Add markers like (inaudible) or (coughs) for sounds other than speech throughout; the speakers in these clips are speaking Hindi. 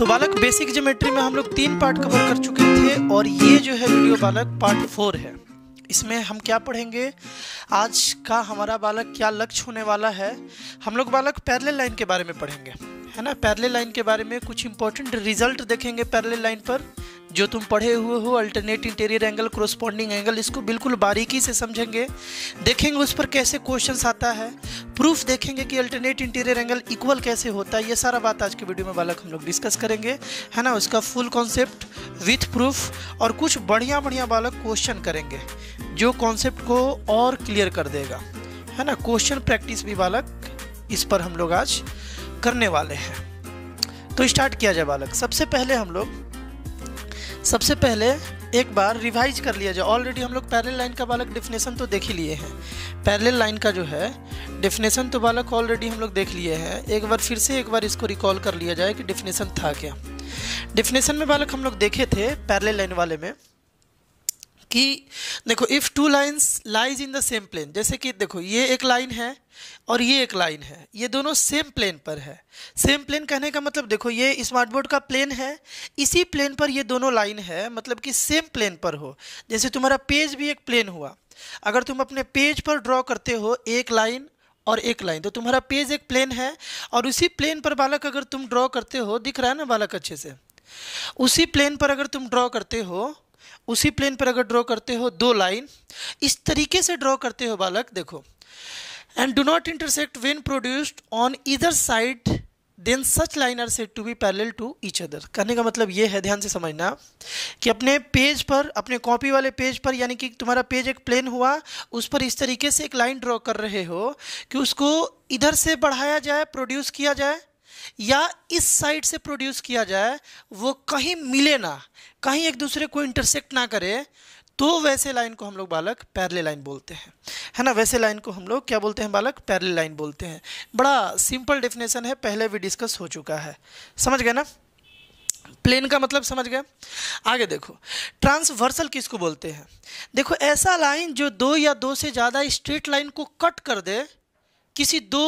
तो बालक बेसिक ज्योमेट्री में हम लोग तीन पार्ट कवर कर चुके थे और ये जो है वीडियो बालक पार्ट फोर है इसमें हम क्या पढ़ेंगे आज का हमारा बालक क्या लक्ष्य होने वाला है हम लोग बालक पैरेलल लाइन के बारे में पढ़ेंगे है ना पैरले लाइन के बारे में कुछ इंपॉर्टेंट रिजल्ट देखेंगे पैरले लाइन पर जो तुम पढ़े हुए हो alternate interior angle corresponding angle इसको बिल्कुल बारीकी से समझेंगे देखेंगे उस पर कैसे क्वेश्चन आता है प्रूफ देखेंगे कि अल्टरनेट इंटीरियर एंगल इक्वल कैसे होता है ये सारा बात आज के वीडियो में बालक हम लोग डिस्कस करेंगे है ना उसका फुल कॉन्सेप्ट विथ प्रूफ और कुछ बढ़िया बढ़िया बालक क्वेश्चन करेंगे जो कॉन्सेप्ट को और क्लियर कर देगा है ना क्वेश्चन प्रैक्टिस भी बालक इस पर हम लोग आज करने वाले हैं तो स्टार्ट किया जाए बालक सबसे पहले हम लोग सबसे पहले एक बार रिवाइज कर लिया जाए ऑलरेडी हम लोग पैरेलल लाइन का बालक डिफिनेशन तो देख ही लिए हैं पैरेलल लाइन का जो है डिफिनेशन तो बालक ऑलरेडी हम लोग देख लिए हैं एक बार फिर से एक बार इसको रिकॉल कर लिया जाए कि डिफिनेशन था क्या डिफिनेशन में बालक हम लोग देखे थे पैरेलल लाइन वाले में कि देखो if two lines lies in the same plane जैसे कि देखो ये एक लाइन है और ये एक लाइन है ये दोनों सेम प्लेन पर है सेम प्लेन कहने का मतलब देखो ये स्मार्ट बोर्ड का प्लेन है इसी प्लेन पर ये दोनों लाइन है मतलब कि सेम प्लेन पर हो जैसे तुम्हारा पेज भी एक प्लेन हुआ अगर तुम अपने पेज पर ड्रॉ करते हो एक लाइन और एक लाइन तो तुम्हारा पेज एक प्लेन है और उसी प्लेन पर बालक अगर तुम ड्रॉ करते हो दिख रहा है ना बालक अच्छे से उसी प्लेन पर अगर तुम ड्रॉ करते हो उसी प्लेन पर अगर ड्रॉ करते हो दो लाइन इस तरीके से ड्रॉ करते हो बालक देखो and do not intersect when produced on इधर side then such line are said to be parallel to each other कहने का मतलब ये है ध्यान से समझना कि अपने पेज पर अपने कॉपी वाले पेज पर यानी कि तुम्हारा पेज एक प्लेन हुआ उस पर इस तरीके से एक लाइन ड्रॉ कर रहे हो कि उसको इधर से बढ़ाया जाए प्रोड्यूस किया जाए या इस साइड से प्रोड्यूस किया जाए वो कहीं मिले ना कहीं एक दूसरे को इंटरसेक्ट ना करे तो वैसे लाइन को हम लोग बालक पैरले लाइन बोलते हैं है ना वैसे लाइन को हम लोग क्या बोलते हैं बालक पैरले लाइन बोलते हैं बड़ा सिंपल डेफिनेशन है पहले भी डिस्कस हो चुका है समझ गए ना प्लेन का मतलब समझ गए आगे देखो ट्रांसवर्सल किसको बोलते हैं देखो ऐसा लाइन जो दो या दो से ज़्यादा स्ट्रेट लाइन को कट कर दे किसी दो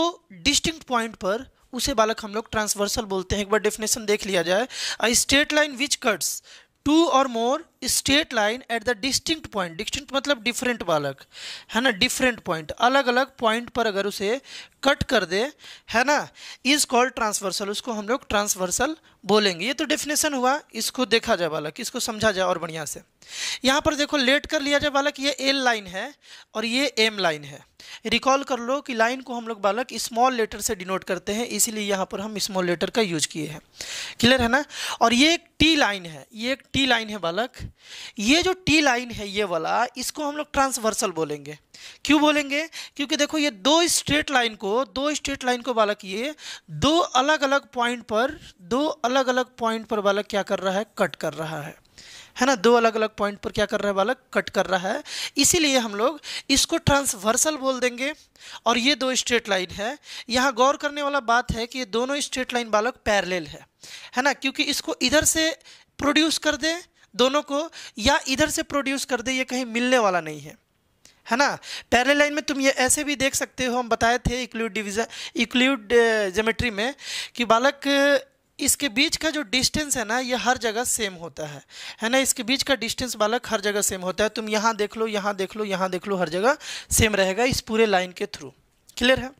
डिस्टिंक्ट पॉइंट पर उसे बालक हम लोग ट्रांसवर्सल बोलते हैं एक बार डेफिनेशन देख लिया जाए a straight line which cuts two or more straight line at the distinct point distinct मतलब डिफरेंट बालक है ना डिफरेंट पॉइंट अलग अलग पॉइंट पर अगर उसे कट कर दे है ना इज कॉल्ड ट्रांसवर्सल उसको हम लोग ट्रांसवर्सल बोलेंगे ये तो डेफिनेशन हुआ इसको देखा जाए बालक इसको समझा जाए और बढ़िया से यहाँ पर देखो लेट कर लिया जाए बालक ये एल लाइन है और ये एम लाइन है रिकॉल कर लो कि लाइन को हम लोग बालक स्मॉल लेटर से डिनोट करते हैं इसीलिए यहाँ पर हम स्मॉल लेटर का यूज किए हैं क्लियर है ना और ये एक टी लाइन है ये एक टी लाइन है बालक ये जो टी लाइन है ये वाला इसको हम लोग ट्रांसवर्सल बोलेंगे क्यों बोलेंगे क्योंकि देखो ये दो स्ट्रेट लाइन को दो स्ट्रेट लाइन को बालक ये दो अलग अलग पॉइंट पर दो अलग अलग पॉइंट पर बालक क्या कर रहा है कट कर रहा है है ना दो अलग अलग पॉइंट पर क्या कर रहा है बालक कट कर रहा है इसीलिए हम लोग इसको ट्रांसवर्सल बोल देंगे और ये दो स्ट्रेट लाइन है यहाँ गौर करने वाला बात है कि ये दोनों स्ट्रेट लाइन बालक पैरेलल है है ना क्योंकि इसको इधर से प्रोड्यूस कर दे दोनों को या इधर से प्रोड्यूस कर दे ये कहीं मिलने वाला नहीं है है ना पहले लाइन में तुम ये ऐसे भी देख सकते हो हम बताए थे इक्लूड डिविजन इक्लूड जोमेट्री में कि बालक इसके बीच का जो डिस्टेंस है ना ये हर जगह सेम होता है है ना इसके बीच का डिस्टेंस बालक हर जगह सेम होता है तुम यहाँ देख लो यहाँ देख लो यहाँ देख लो हर जगह सेम रहेगा इस पूरे लाइन के थ्रू क्लियर है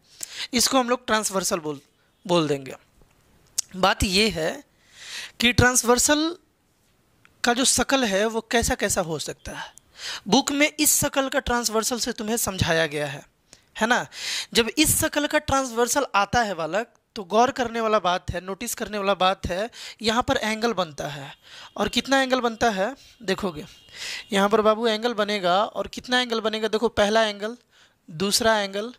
इसको हम लोग ट्रांसवर्सल बोल बोल देंगे बात ये है कि ट्रांसवर्सल का जो सकल है वो कैसा कैसा हो सकता है बुक में इस सकल का ट्रांसवर्सल से तुम्हें समझाया गया है है ना जब इस शकल का ट्रांसवर्सल आता है बालक तो गौर करने वाला बात है नोटिस करने वाला बात है यहाँ पर एंगल बनता है और कितना एंगल बनता है देखोगे यहाँ पर बाबू एंगल बनेगा और कितना एंगल बनेगा देखो पहला एंगल दूसरा एंगल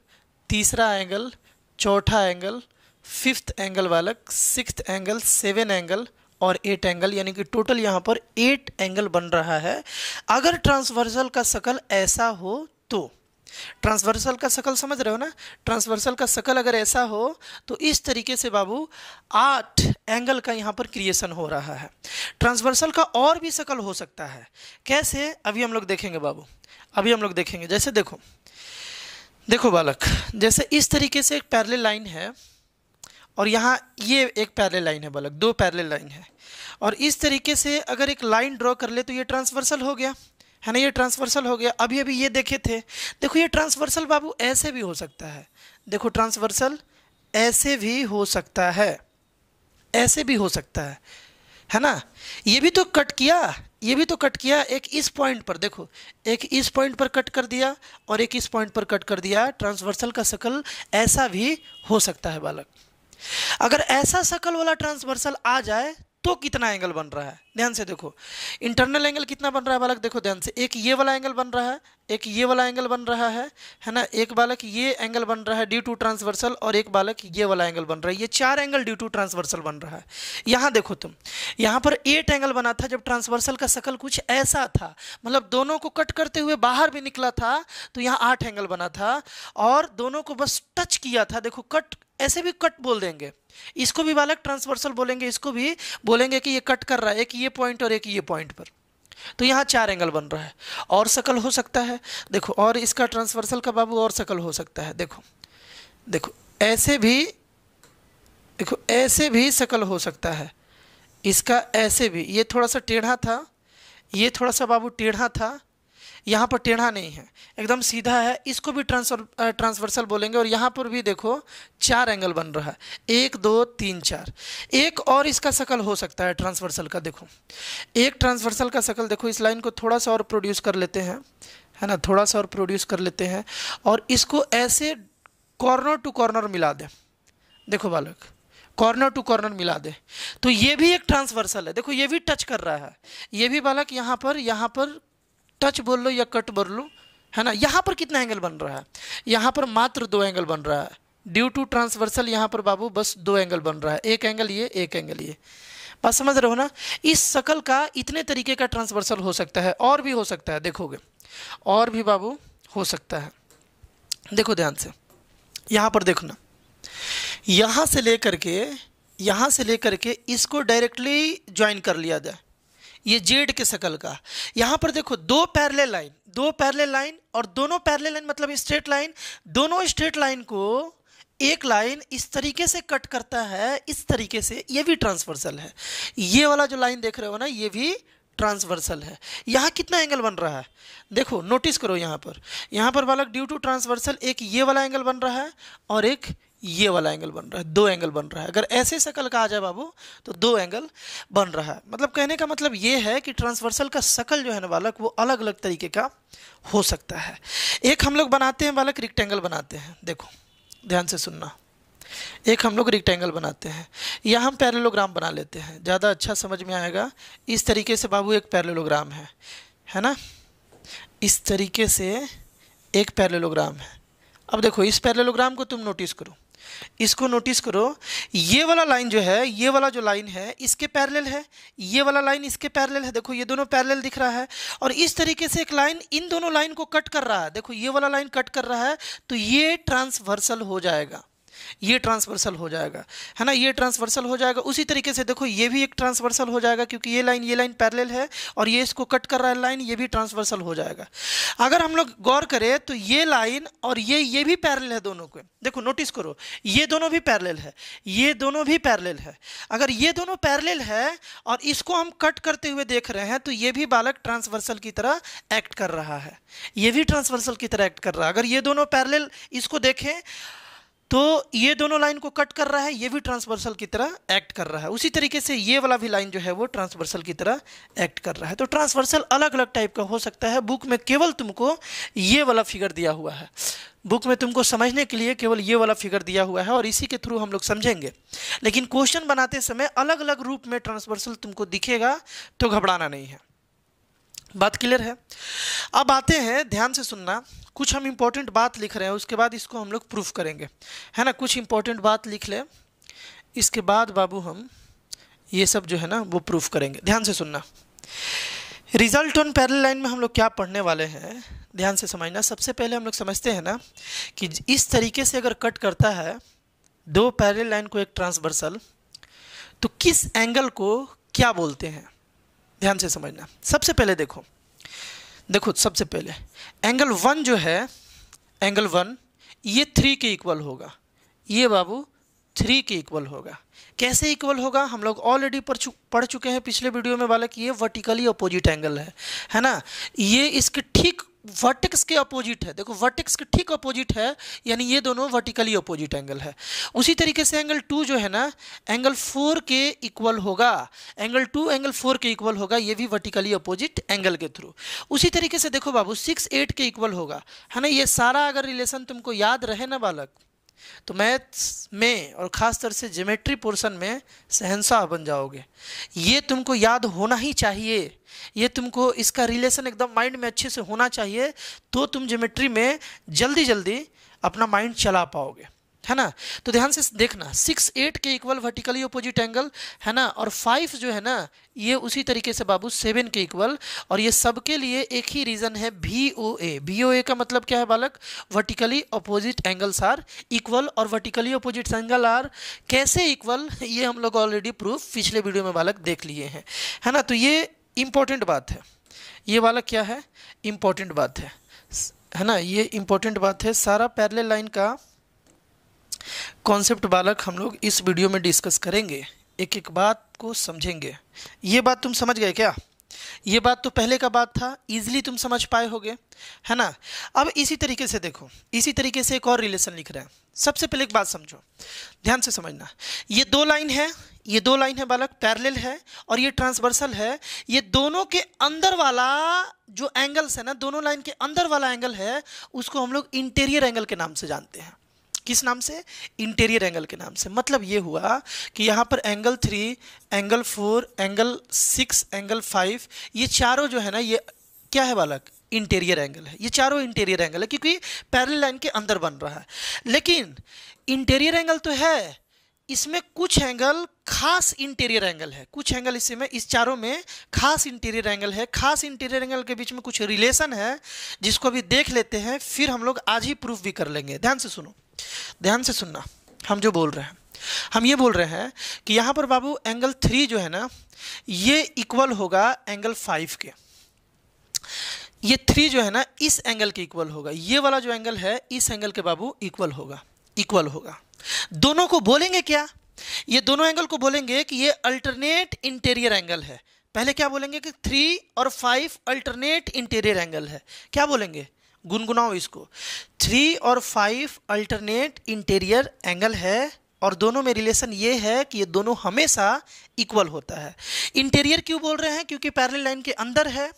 तीसरा एंगल चौथा एंगल फिफ्थ एंगल वालक सिक्स एंगल सेवन एंगल और एट एंगल यानी कि टोटल यहाँ पर एट एंगल बन रहा है अगर ट्रांसवर्सल का सकल ऐसा हो तो ट्रांसवर्सल का सकल समझ रहे हो ना ट्रांसवर्सल का सकल अगर ऐसा हो तो इस तरीके से बाबू आठ एंगल का यहाँ पर क्रिएशन हो रहा है ट्रांसवर्सल का और भी सकल हो सकता है कैसे अभी हम लोग देखेंगे बाबू अभी हम लोग देखेंगे जैसे देखो देखो बालक जैसे इस तरीके से एक पैरल लाइन है और यहाँ ये एक पैरल लाइन है बालक दो पैरल लाइन है और इस तरीके से अगर एक लाइन ड्रॉ कर ले तो ये ट्रांसवर्सल हो गया है ना ये ट्रांसवर्सल हो गया अभी अभी ये देखे थे देखो ये ट्रांसवर्सल बाबू ऐसे भी हो सकता है देखो ट्रांसवर्सल ऐसे भी हो सकता है ऐसे भी हो सकता है है ना ये भी तो कट किया ये भी तो कट किया एक इस पॉइंट पर देखो एक इस पॉइंट पर कट कर दिया और एक इस पॉइंट पर कट कर दिया ट्रांसवर्सल का शकल ऐसा भी हो सकता है बालक अगर ऐसा सकल वाला ट्रांसवर्सल आ जाए तो कितना एंगल बन रहा है ध्यान से देखो इंटरनल एंगल कितना बन रहा है बालक देखो ध्यान से एक ये वाला एंगल बन रहा है एक ये वाला एंगल बन रहा है है ना एक बालक ये एंगल बन रहा है ड्यू टू ट्रांसवर्सल और एक बालक ये वाला एंगल बन रहा है ये चार एंगल ड्यू टू ट्रांसवर्सल बन रहा है यहाँ देखो तुम यहाँ पर एट एंगल बना था जब ट्रांसवर्सल का शकल कुछ ऐसा था मतलब दोनों को कट करते हुए बाहर भी निकला था तो यहाँ आठ एंगल बना था और दोनों को बस टच किया था देखो कट ऐसे भी कट बोल देंगे इसको भी बालक ट्रांसवर्सल बोलेंगे इसको भी बोलेंगे कि ये कट कर रहा है एक ये पॉइंट और एक ये पॉइंट पर तो यहाँ चार एंगल बन रहा है और सकल हो सकता है देखो और इसका ट्रांसवर्सल का बाबू और सकल हो सकता है देखो देखो ऐसे भी देखो ऐसे भी सकल हो सकता है इसका ऐसे भी ये थोड़ा सा टेढ़ा था ये थोड़ा सा बाबू टेढ़ा था यहाँ पर टेढ़ा नहीं है एकदम सीधा है इसको भी ट्रांसफर ट्रांसवर्सल बोलेंगे और यहाँ पर भी देखो चार एंगल बन रहा है एक दो तीन चार एक और इसका शकल हो सकता है ट्रांसवर्सल का देखो एक ट्रांसवर्सल का शकल देखो इस लाइन को थोड़ा सा और प्रोड्यूस कर लेते हैं है ना थोड़ा सा और प्रोड्यूस कर लेते हैं और इसको ऐसे कॉर्नर टू कॉर्नर मिला दें देखो बालक कॉर्नर टू कॉर्नर मिला दे तो ये भी एक ट्रांसवर्सल है देखो ये भी टच कर रहा है ये भी बालक यहाँ पर यहाँ पर टच बोल लो या कट बोल लो है ना यहाँ पर कितना एंगल बन रहा है यहाँ पर मात्र दो एंगल बन रहा है ड्यू टू ट्रांसवर्सल यहाँ पर बाबू बस दो एंगल बन रहा है एक एंगल ये एक एंगल ये बात समझ रहे हो ना इस शकल का इतने तरीके का ट्रांसवर्सल हो सकता है और भी हो सकता है देखोगे और भी बाबू हो सकता है देखो ध्यान से यहाँ पर देखो ना यहाँ से लेकर के यहाँ से लेकर के इसको डायरेक्टली ज्वाइन कर लिया जाए ये जेड के शकल का यहाँ पर देखो दो पैरले लाइन दो पैरले लाइन और दोनों पैरले लाइन मतलब स्ट्रेट लाइन दोनों स्ट्रेट लाइन को एक लाइन इस तरीके से कट करता है इस तरीके से ये भी ट्रांसवर्सल है ये वाला जो लाइन देख रहे हो ना ये भी ट्रांसवर्सल है यहाँ कितना एंगल बन रहा है देखो नोटिस करो यहाँ पर यहाँ पर बालक ड्यू टू ट्रांसवर्सल एक ये वाला एंगल बन रहा है और एक ये वाला एंगल बन रहा है दो एंगल बन रहा है अगर ऐसे शकल का आ जाए बाबू तो दो एंगल बन रहा है मतलब कहने का मतलब ये है कि ट्रांसवर्सल का शकल जो है ना बालक वो अलग अलग तरीके का हो सकता है एक हम लोग बनाते हैं बालक रिक्टेंगल बनाते हैं देखो ध्यान से सुनना एक हम लोग रिक्टेंगल बनाते हैं या हम पैरेलोग्राम बना लेते हैं ज़्यादा अच्छा समझ में आएगा इस तरीके से बाबू एक पैरेलोग्राम है है ना इस तरीके से एक पैरेलोग्राम है अब देखो इस पैरेलोग्राम को तुम नोटिस करो इसको नोटिस करो ये वाला लाइन जो है ये वाला जो लाइन है इसके पैरेलल है ये वाला लाइन इसके पैरेलल है देखो ये दोनों पैरेलल दिख रहा है और इस तरीके से एक लाइन इन दोनों लाइन को कट कर रहा है देखो ये वाला लाइन कट कर रहा है तो ये ट्रांसवर्सल हो जाएगा ये ट्रांसवर्सल हो जाएगा है ना ये ट्रांसवर्सल हो जाएगा उसी तरीके से देखो ये भी एक ट्रांसवर्सल हो जाएगा क्योंकि ये लाइन ये लाइन पैरेलल है और ये इसको कट कर रहा है लाइन ये भी ट्रांसवर्सल हो जाएगा अगर हम लोग गौर करें तो ये लाइन और ये ये भी पैरेलल है दोनों के देखो नोटिस करो ये दोनों भी पैरेलल है ये दोनों भी पैरेलल है अगर ये दोनों पैरेलल है और इसको हम कट करते हुए देख रहे हैं तो ये भी बालक ट्रांसवर्सल की तरह एक्ट कर रहा है ये भी ट्रांसवर्सल की तरह एक्ट कर रहा है अगर ये दोनों पैरेलल इसको देखें तो ये दोनों लाइन को कट कर रहा है ये भी ट्रांसवर्सल की तरह एक्ट कर रहा है उसी तरीके से ये वाला भी लाइन जो है वो ट्रांसवर्सल की तरह एक्ट कर रहा है तो ट्रांसवर्सल अलग अलग टाइप का हो सकता है बुक में केवल तुमको ये वाला फिगर दिया हुआ है बुक में तुमको समझने के लिए केवल ये वाला फिगर दिया हुआ है और इसी के थ्रू हम लोग समझेंगे लेकिन क्वेश्चन बनाते समय अलग अलग रूप में ट्रांसवर्सल तुमको दिखेगा तो घबराना नहीं है बात क्लियर है अब आते हैं ध्यान से सुनना कुछ हम इम्पोर्टेंट बात लिख रहे हैं उसके बाद इसको हम लोग प्रूफ करेंगे है ना कुछ इम्पोर्टेंट बात लिख ले इसके बाद बाबू हम ये सब जो है ना वो प्रूफ करेंगे ध्यान से सुनना रिजल्ट ऑन पैरल लाइन में हम लोग क्या पढ़ने वाले हैं ध्यान से समझना सबसे पहले हम लोग समझते हैं ना कि इस तरीके से अगर कट करता है दो पैरल लाइन को एक ट्रांसवर्सल तो किस एंगल को क्या बोलते हैं ध्यान से समझना सबसे पहले देखो देखो सबसे पहले एंगल वन जो है एंगल वन ये थ्री के इक्वल होगा ये बाबू थ्री के इक्वल होगा कैसे इक्वल होगा हम लोग ऑलरेडी पढ़ पढ़ चुके हैं पिछले वीडियो में वाला कि ये वर्टिकली अपोजिट एंगल है है ना ये इसके ठीक वर्टिक्स के अपोजिट है देखो वर्टिक्स के ठीक अपोजिट है यानी ये दोनों वर्टिकली अपोजिट एंगल है उसी तरीके से एंगल टू जो है ना एंगल फोर के इक्वल होगा एंगल टू एंगल फोर के इक्वल होगा ये भी वर्टिकली अपोजिट एंगल के थ्रू उसी तरीके से देखो बाबू सिक्स एट के इक्वल होगा है ना ये सारा अगर रिलेशन तुमको याद रहे ना बालक तो मैथ्स में और ख़ास तौर से ज्योमेट्री पोर्शन में सहनशाह बन जाओगे ये तुमको याद होना ही चाहिए ये तुमको इसका रिलेशन एकदम माइंड में अच्छे से होना चाहिए तो तुम ज्योमेट्री में जल्दी जल्दी अपना माइंड चला पाओगे है ना तो ध्यान से देखना सिक्स एट के इक्वल वर्टिकली अपोजिट एंगल है ना और फाइव जो है ना ये उसी तरीके से बाबू सेवन के इक्वल और ये सबके लिए एक ही रीज़न है भी ओ ए बी ओ ए का मतलब क्या है बालक vertically opposite angles are equal और वर्टिकली अपोजिट एंगल आर कैसे इक्वल (laughs) ये हम लोग ऑलरेडी प्रूफ पिछले वीडियो में बालक देख लिए हैं है ना तो ये इम्पोर्टेंट बात है ये बालक क्या है इम्पोर्टेंट बात है है ना ये इम्पोर्टेंट बात है सारा पैरल लाइन का कॉन्सेप्ट बालक हम लोग इस वीडियो में डिस्कस करेंगे एक एक बात को समझेंगे ये बात तुम समझ गए क्या ये बात तो पहले का बात था इजीली तुम समझ पाए होगे है ना अब इसी तरीके से देखो इसी तरीके से एक और रिलेशन लिख रहे हैं सबसे पहले एक बात समझो ध्यान से समझना ये दो लाइन है ये दो लाइन है बालक पैरेलल है और ये ट्रांसवर्सल है ये दोनों के अंदर वाला जो एंगल्स है ना दोनों लाइन के अंदर वाला एंगल है उसको हम लोग इंटीरियर एंगल के नाम से जानते हैं किस नाम से इंटीरियर एंगल के नाम से मतलब ये हुआ कि यहाँ पर angle three angle four angle six angle five ये चारों जो है ना ये क्या है बालक इंटीरियर एंगल है ये चारों इंटीरियर एंगल है क्योंकि पैरल लाइन के अंदर बन रहा है लेकिन इंटीरियर एंगल तो है इसमें कुछ एंगल खास इंटीरियर एंगल है कुछ एंगल इसी में इस चारों में खास इंटीरियर एंगल है खास इंटीरियर एंगल के बीच में कुछ रिलेशन है जिसको अभी देख लेते हैं फिर हम लोग आज ही प्रूफ भी कर लेंगे ध्यान से सुनो ध्यान से सुनना हम जो बोल रहे हैं हम ये बोल रहे हैं कि यहाँ पर बाबू एंगल थ्री जो है ना ये इक्वल होगा एंगल फाइव के ये थ्री जो है ना इस एंगल के इक्वल होगा ये वाला जो एंगल है इस एंगल के बाबू इक्वल होगा इक्वल होगा दोनों को बोलेंगे क्या ये दोनों एंगल को बोलेंगे कि ये अल्टरनेट इंटीरियर एंगल है पहले क्या बोलेंगे कि थ्री और फाइव अल्टरनेट इंटीरियर एंगल है क्या बोलेंगे गुनगुनाओ इसको थ्री और फाइव अल्टरनेट इंटीरियर एंगल है और दोनों में रिलेशन ये है कि ये दोनों हमेशा इक्वल होता है इंटीरियर क्यों बोल रहे हैं क्योंकि पैरेलल लाइन के अंदर है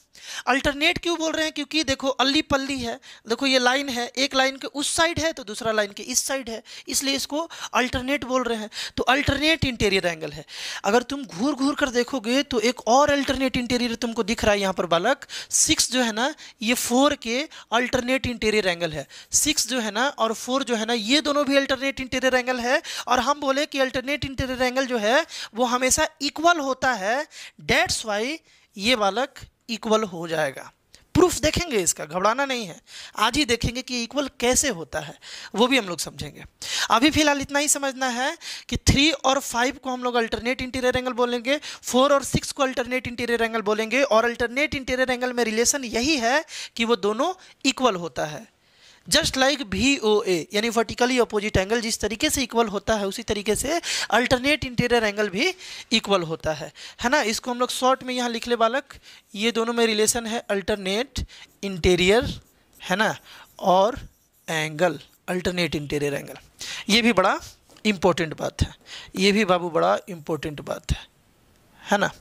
अल्टरनेट क्यों बोल रहे हैं क्योंकि देखो अल्ली पल्ली है देखो ये लाइन है एक लाइन के उस साइड है तो दूसरा लाइन के इस साइड है इसलिए इसको अल्टरनेट बोल रहे हैं तो अल्टरनेट इंटीरियर एंगल है अगर तुम घूर घूर कर देखोगे तो एक और अल्टरनेट इंटीरियर तुमको दिख रहा है यहाँ पर बालक सिक्स जो है ना ये फोर के अल्टरनेट इंटीरियर एंगल है सिक्स जो है ना और फोर जो है ना ये दोनों भी अल्टरनेट इंटीरियर एंगल है और हम बोले कि अल्टरनेट इंटीरियर एंगल जो है वो हमेशा इक्वल होता है डेट्स वाई ये बालक इक्वल हो जाएगा प्रूफ देखेंगे इसका घबराना नहीं है आज ही देखेंगे कि इक्वल कैसे होता है वो भी हम लोग समझेंगे अभी फिलहाल इतना ही समझना है कि थ्री और फाइव को हम लोग अल्टरनेट इंटीरियर एंगल बोलेंगे फोर और सिक्स को अल्टरनेट इंटीरियर एंगल बोलेंगे और अल्टरनेट इंटीरियर एंगल में रिलेशन यही है कि वो दोनों इक्वल होता है just like V O A यानी वर्टिकली अपोजिट एंगल जिस तरीके से इक्वल होता है उसी तरीके से अल्टरनेट इंटीरियर एंगल भी इक्वल होता है है ना इसको हम लोग शॉर्ट में यहाँ लिख ले बालक ये दोनों में रिलेशन है अल्टरनेट इंटीरियर है ना और एंगल अल्टरनेट इंटीरियर एंगल ये भी बड़ा इम्पोर्टेंट बात है ये भी बाबू बड़ा इम्पोर्टेंट बात है है ना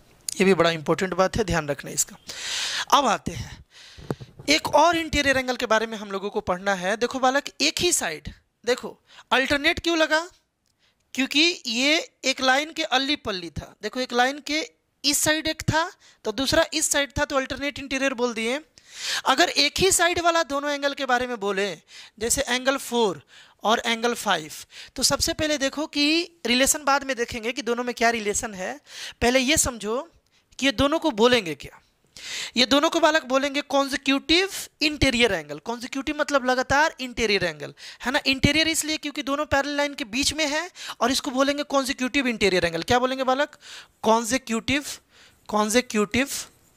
ये भी बड़ा इम्पोर्टेंट बात है ध्यान रखना इसका अब आते हैं एक और इंटीरियर एंगल के बारे में हम लोगों को पढ़ना है देखो बालक एक ही साइड देखो अल्टरनेट क्यों लगा क्योंकि ये एक लाइन के अल्ली पल्ली था देखो एक लाइन के इस साइड एक था तो दूसरा इस साइड था तो अल्टरनेट इंटीरियर बोल दिए अगर एक ही साइड वाला दोनों एंगल के बारे में बोले जैसे एंगल फोर और एंगल फाइव तो सबसे पहले देखो कि रिलेशन बाद में देखेंगे कि दोनों में क्या रिलेशन है पहले ये समझो कि ये दोनों को बोलेंगे क्या ये दोनों को बालक बोलेंगे कॉन्जिक्यूटिव इंटीरियर एंगल कॉन्जिक्यूटिव मतलब लगातार इंटीरियर एंगल है ना इंटीरियर इसलिए क्योंकि दोनों पैरल लाइन के बीच में है और इसको बोलेंगे कॉन्जिक्यूटिव इंटीरियर एंगल क्या बोलेंगे बालक कॉन्जिक्यूटिव कॉन्जिक्यूटिव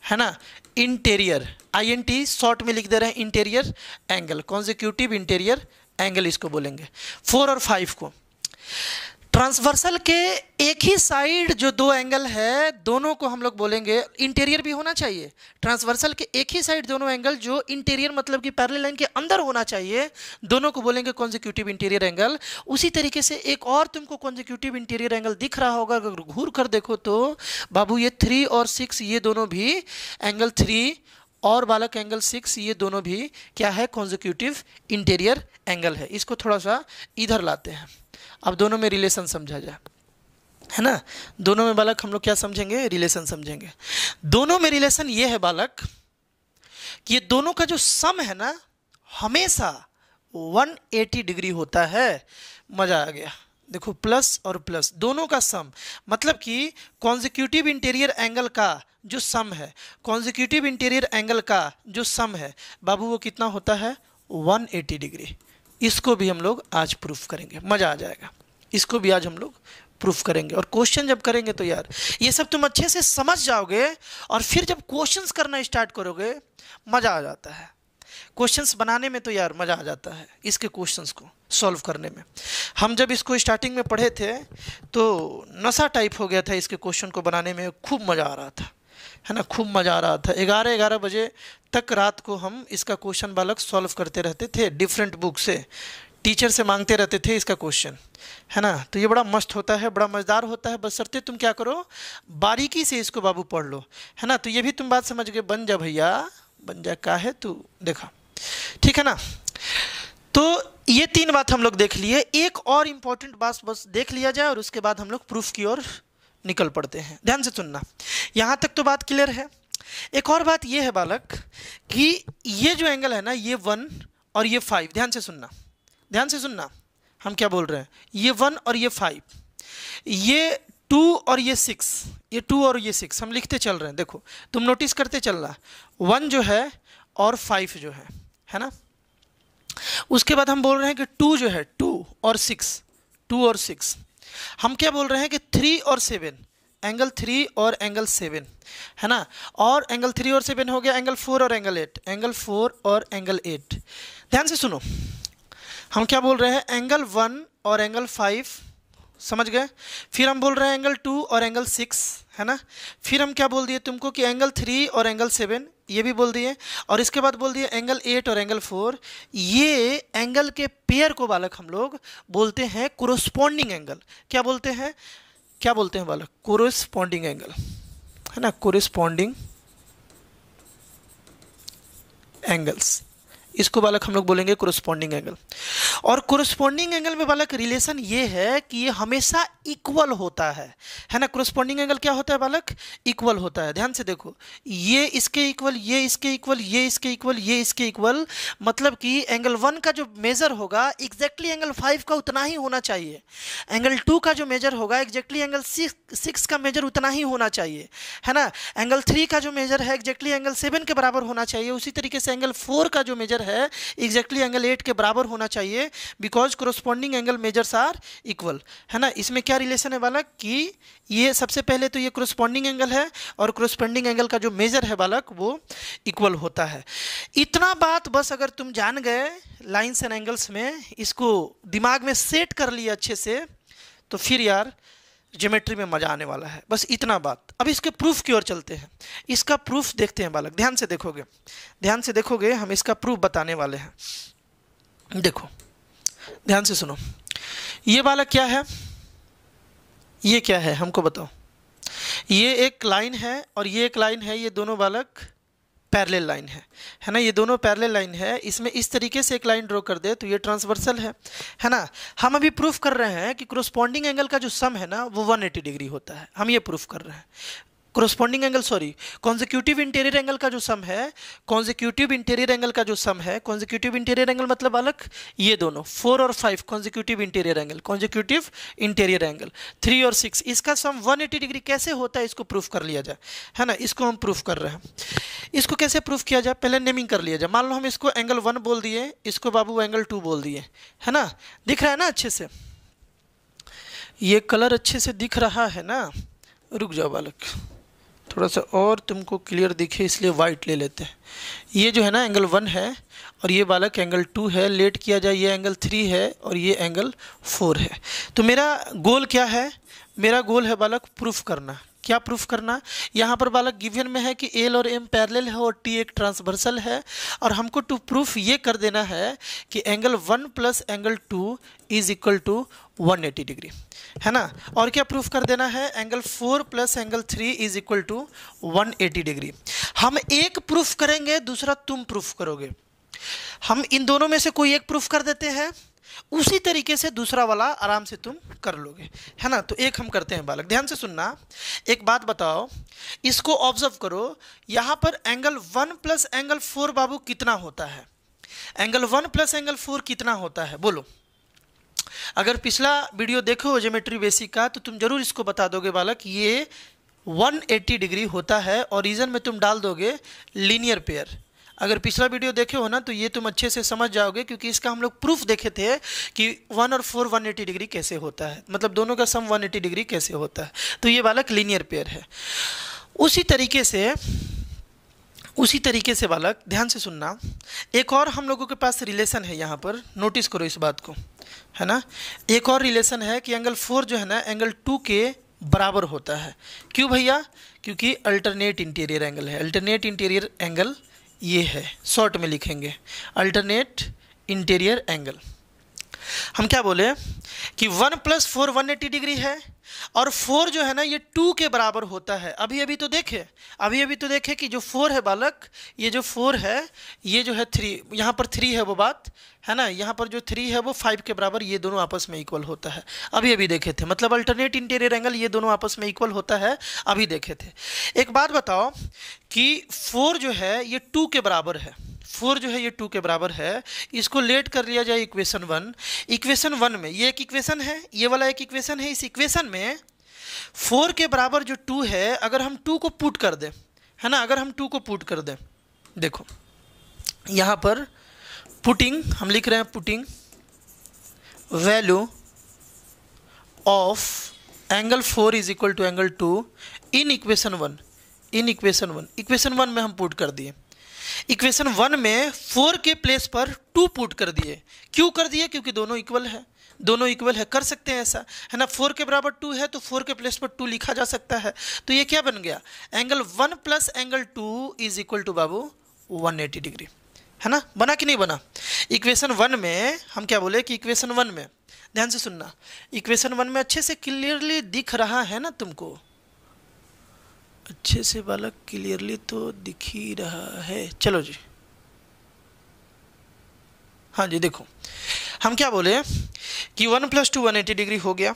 है ना interior I N T short में लिख दे रहे हैं interior angle consecutive interior angle इसको बोलेंगे फोर और फाइव को ट्रांसवर्सल के एक ही साइड जो दो एंगल है दोनों को हम लोग बोलेंगे इंटीरियर भी होना चाहिए ट्रांसवर्सल के एक ही साइड दोनों एंगल जो इंटीरियर मतलब कि पैरेलल लाइन के अंदर होना चाहिए दोनों को बोलेंगे कॉन्जिक्यूटिव इंटीरियर एंगल उसी तरीके से एक और तुमको कॉन्जिक्यूटिव इंटीरियर एंगल दिख रहा होगा अगर घूर कर देखो तो बाबू ये थ्री और सिक्स ये दोनों भी एंगल थ्री और बालक एंगल सिक्स ये दोनों भी क्या है कॉन्जिक्यूटिव इंटीरियर एंगल है इसको थोड़ा सा इधर लाते हैं अब दोनों में रिलेशन समझा जाए है ना दोनों में बालक हम लोग क्या समझेंगे रिलेशन समझेंगे दोनों में रिलेशन ये है बालक कि ये दोनों का जो सम है ना हमेशा 180 डिग्री होता है मज़ा आ गया देखो प्लस और प्लस दोनों का सम मतलब कि कॉन्जिक्यूटिव इंटीरियर एंगल का जो सम है कॉन्जिक्यूटिव इंटीरियर एंगल का जो सम है बाबू वो कितना होता है 180 डिग्री इसको भी हम लोग आज प्रूफ करेंगे मज़ा आ जाएगा इसको भी आज हम लोग प्रूफ करेंगे और क्वेश्चन जब करेंगे तो यार ये सब तुम अच्छे से समझ जाओगे और फिर जब क्वेश्चंस करना स्टार्ट करोगे मज़ा आ जाता है क्वेश्चंस बनाने में तो यार मज़ा आ जाता है इसके क्वेश्चंस को सॉल्व करने में हम जब इसको स्टार्टिंग में पढ़े थे तो नशा टाइप हो गया था इसके क्वेश्चन को बनाने में खूब मज़ा आ रहा था है ना खूब मज़ा आ रहा था ग्यारह ग्यारह बजे तक रात को हम इसका क्वेश्चन बालक सॉल्व करते रहते थे डिफरेंट बुक से टीचर से मांगते रहते थे इसका क्वेश्चन है ना तो ये बड़ा मस्त होता है बड़ा मज़ेदार होता है बस सरते तुम क्या करो बारीकी से इसको बाबू पढ़ लो है ना तो ये भी तुम बात समझ गए बन जा भैया बन जा का है तू देखा ठीक है ना तो ये तीन बात हम लोग देख लिए एक और इम्पॉर्टेंट बात बस देख लिया जाए और उसके बाद हम लोग प्रूफ की ओर निकल पड़ते हैं ध्यान से सुनना यहाँ तक तो बात क्लियर है एक और बात यह है बालक कि ये जो एंगल है ना ये वन और ये फाइव ध्यान से सुनना ध्यान से सुनना हम क्या बोल रहे हैं ये वन और ये फाइव ये टू और ये सिक्स ये टू और ये सिक्स हम लिखते चल रहे हैं देखो तुम नोटिस करते चल रहा वन जो है और फाइव जो है है ना उसके बाद हम बोल रहे हैं कि टू जो है टू और सिक्स टू और सिक्स हम क्या बोल रहे हैं कि थ्री और सेवन एंगल थ्री और एंगल सेवन है ना और एंगल थ्री और सेवन हो गया एंगल फोर और एंगल एट एंगल फोर और एंगल एट ध्यान से सुनो हम क्या बोल रहे हैं एंगल वन और एंगल फाइव समझ गए फिर हम बोल रहे हैं एंगल टू और एंगल सिक्स है ना फिर हम क्या बोल दिए तुमको कि एंगल थ्री और एंगल सेवन ये भी बोल दिए और इसके बाद बोल दिए एंगल एट और एंगल फोर ये एंगल के पेयर को बालक हम लोग बोलते हैं कोरोस्पॉन्डिंग एंगल क्या बोलते हैं क्या बोलते हैं बालक कोरोस्पॉन्डिंग एंगल है ना कोरोस्पोंडिंग एंगल्स इसको बालक हम लोग बोलेंगे कोरस्पॉन्डिंग एंगल और कोरस्पॉन्डिंग एंगल में बालक रिलेशन ये है कि ये हमेशा इक्वल होता है है ना कोरस्पॉन्डिंग एंगल क्या होता है बालक इक्वल होता है ध्यान से देखो ये इसके इक्वल ये इसके इक्वल ये इसके इक्वल ये इसके इक्वल मतलब कि एंगल वन का जो मेजर होगा एग्जैक्टली एंगल फाइव का उतना ही होना चाहिए एंगल टू का जो मेजर होगा एग्जैक्टली एंगल सिक्स सिक्स का मेजर उतना ही होना चाहिए है ना एंगल थ्री का जो मेजर है एग्जैक्टली एंगल सेवन के बराबर होना चाहिए उसी तरीके से एंगल फोर का जो मेजर है है एग्जैक्टली एंगल एट के बराबर होना चाहिए because corresponding angle measures are equal है ना इसमें क्या रिलेशन है बालक कि ये सबसे पहले तो ये क्रोस्पॉन्डिंग एंगल है और क्रोस्पॉन्डिंग एंगल का जो मेजर है बालक वो इक्वल होता है इतना बात बस अगर तुम जान गए लाइन्स एंड एंगल्स में इसको दिमाग में सेट कर लिया अच्छे से तो फिर यार ज्योमेट्री में मज़ा आने वाला है बस इतना बात अब इसके प्रूफ की ओर चलते हैं इसका प्रूफ देखते हैं बालक ध्यान से देखोगे ध्यान से देखोगे हम इसका प्रूफ बताने वाले हैं देखो ध्यान से सुनो ये बालक क्या है ये क्या है हमको बताओ ये एक लाइन है और ये एक लाइन है ये दोनों बालक पैरेलल लाइन है है ना ये दोनों पैरेलल लाइन है इसमें इस तरीके से एक लाइन ड्रॉ कर दे तो ये ट्रांसवर्सल है है ना हम अभी प्रूफ कर रहे हैं कि क्रोस्पॉन्डिंग एंगल का जो सम है ना वो 180 डिग्री होता है हम ये प्रूफ कर रहे हैं corresponding angle sorry consecutive interior angle का जो सम है कॉन्जिक्यूटिव इंटीरियर एंगल का जो सम है कॉन्जिक्यूटिव इंटीरियर एंगल मतलब अलग ये दोनों फोर और five consecutive interior angle consecutive interior angle three और सिक्स इसका सम 180 डिग्री कैसे होता है इसको प्रूफ कर लिया जाए है ना इसको हम प्रूफ कर रहे हैं इसको कैसे प्रूफ किया जाए पहले नेमिंग कर लिया जाए मान लो हम इसको एंगल वन बोल दिए इसको बाबू एंगल टू बोल दिए है ना दिख रहा है ना अच्छे से ये कलर अच्छे से दिख रहा है ना रुक जाओ बालक थोड़ा सा और तुमको क्लियर दिखे इसलिए वाइट ले लेते हैं ये जो है ना एंगल वन है और ये बालक एंगल टू है लेट किया जाए ये एंगल थ्री है और ये एंगल फोर है तो मेरा गोल क्या है मेरा गोल है बालक प्रूफ करना क्या प्रूफ करना यहाँ पर बालक गिवन में है कि एल और एम पैरेलल है और टी एक ट्रांसवर्सल है और हमको टू प्रूफ ये कर देना है कि angle one plus angle two is equal to 180 degree है ना और क्या प्रूफ कर देना है angle four plus angle three is equal to 180 degree हम एक प्रूफ करेंगे दूसरा तुम प्रूफ करोगे हम इन दोनों में से कोई एक प्रूफ कर देते हैं उसी तरीके से दूसरा वाला आराम से तुम कर लोगे है ना तो एक हम करते हैं बालक ध्यान से सुनना एक बात बताओ इसको ऑब्जर्व करो यहाँ पर angle one plus angle four बाबू कितना होता है angle one plus angle four कितना होता है बोलो अगर पिछला वीडियो देखो हो जोमेट्री बेसिक का तो तुम जरूर इसको बता दोगे बालक ये 180 डिग्री होता है और रीज़न में तुम डाल दोगे लीनियर पेयर अगर पिछला वीडियो देखे हो ना तो ये तुम अच्छे से समझ जाओगे क्योंकि इसका हम लोग प्रूफ देखे थे कि वन और फोर वन एटी डिग्री कैसे होता है मतलब दोनों का सम वन एटी डिग्री कैसे होता है तो ये बालक लीनियर पेयर है उसी तरीके से उसी तरीके से बालक ध्यान से सुनना एक और हम लोगों के पास रिलेशन है यहाँ पर नोटिस करो इस बात को है ना एक और रिलेशन है कि एंगल फोर जो है ना एंगल टू के बराबर होता है क्यों भैया क्योंकि अल्टरनेट इंटीरियर एंगल है अल्टरनेट इंटीरियर एंगल ये है शॉर्ट में लिखेंगे अल्टरनेट इंटीरियर एंगल हम क्या बोले कि one plus four one eighty degree है और फोर जो है ना ये टू के बराबर होता है अभी अभी तो देखे अभी अभी तो देखे कि जो फोर है बालक ये जो फोर है ये जो है थ्री यहाँ पर थ्री है वो बात है ना यहाँ पर जो थ्री है वो फाइव के बराबर ये दोनों आपस में इक्वल होता है अभी अभी देखे थे मतलब अल्टरनेट इंटीरियर एंगल ये दोनों आपस में इक्वल होता है अभी देखे थे एक बात बताओ कि फोर जो है ये टू के बराबर है फोर जो है ये टू के बराबर है इसको लेट कर लिया जाए इक्वेशन वन इक्वेशन वन में ये एक इक्वेशन है ये वाला एक इक्वेशन है इस इक्वेशन में फोर के बराबर जो टू है अगर हम टू को पुट कर दें है ना अगर हम टू को पुट कर दें देखो यहाँ पर पुटिंग हम लिख रहे हैं putting value of angle four is equal to angle two in equation one in equation one equation one में हम पुट कर दिए इक्वेशन वन में फोर के प्लेस पर टू पुट कर दिए क्यों कर दिए क्योंकि दोनों इक्वल है दोनों इक्वल है कर सकते हैं ऐसा है ना फोर के बराबर टू है तो फोर के प्लेस पर टू लिखा जा सकता है तो ये क्या बन गया angle one plus angle two is equal to बाबू वन एटी डिग्री है ना बना कि नहीं बना इक्वेशन वन में हम क्या बोले कि इक्वेशन वन में ध्यान से सुनना इक्वेशन वन में अच्छे से क्लियरली दिख रहा है ना तुमको अच्छे से बालक क्लियरली तो दिख ही रहा है चलो जी हाँ जी देखो हम क्या बोले कि one plus two one eighty degree हो गया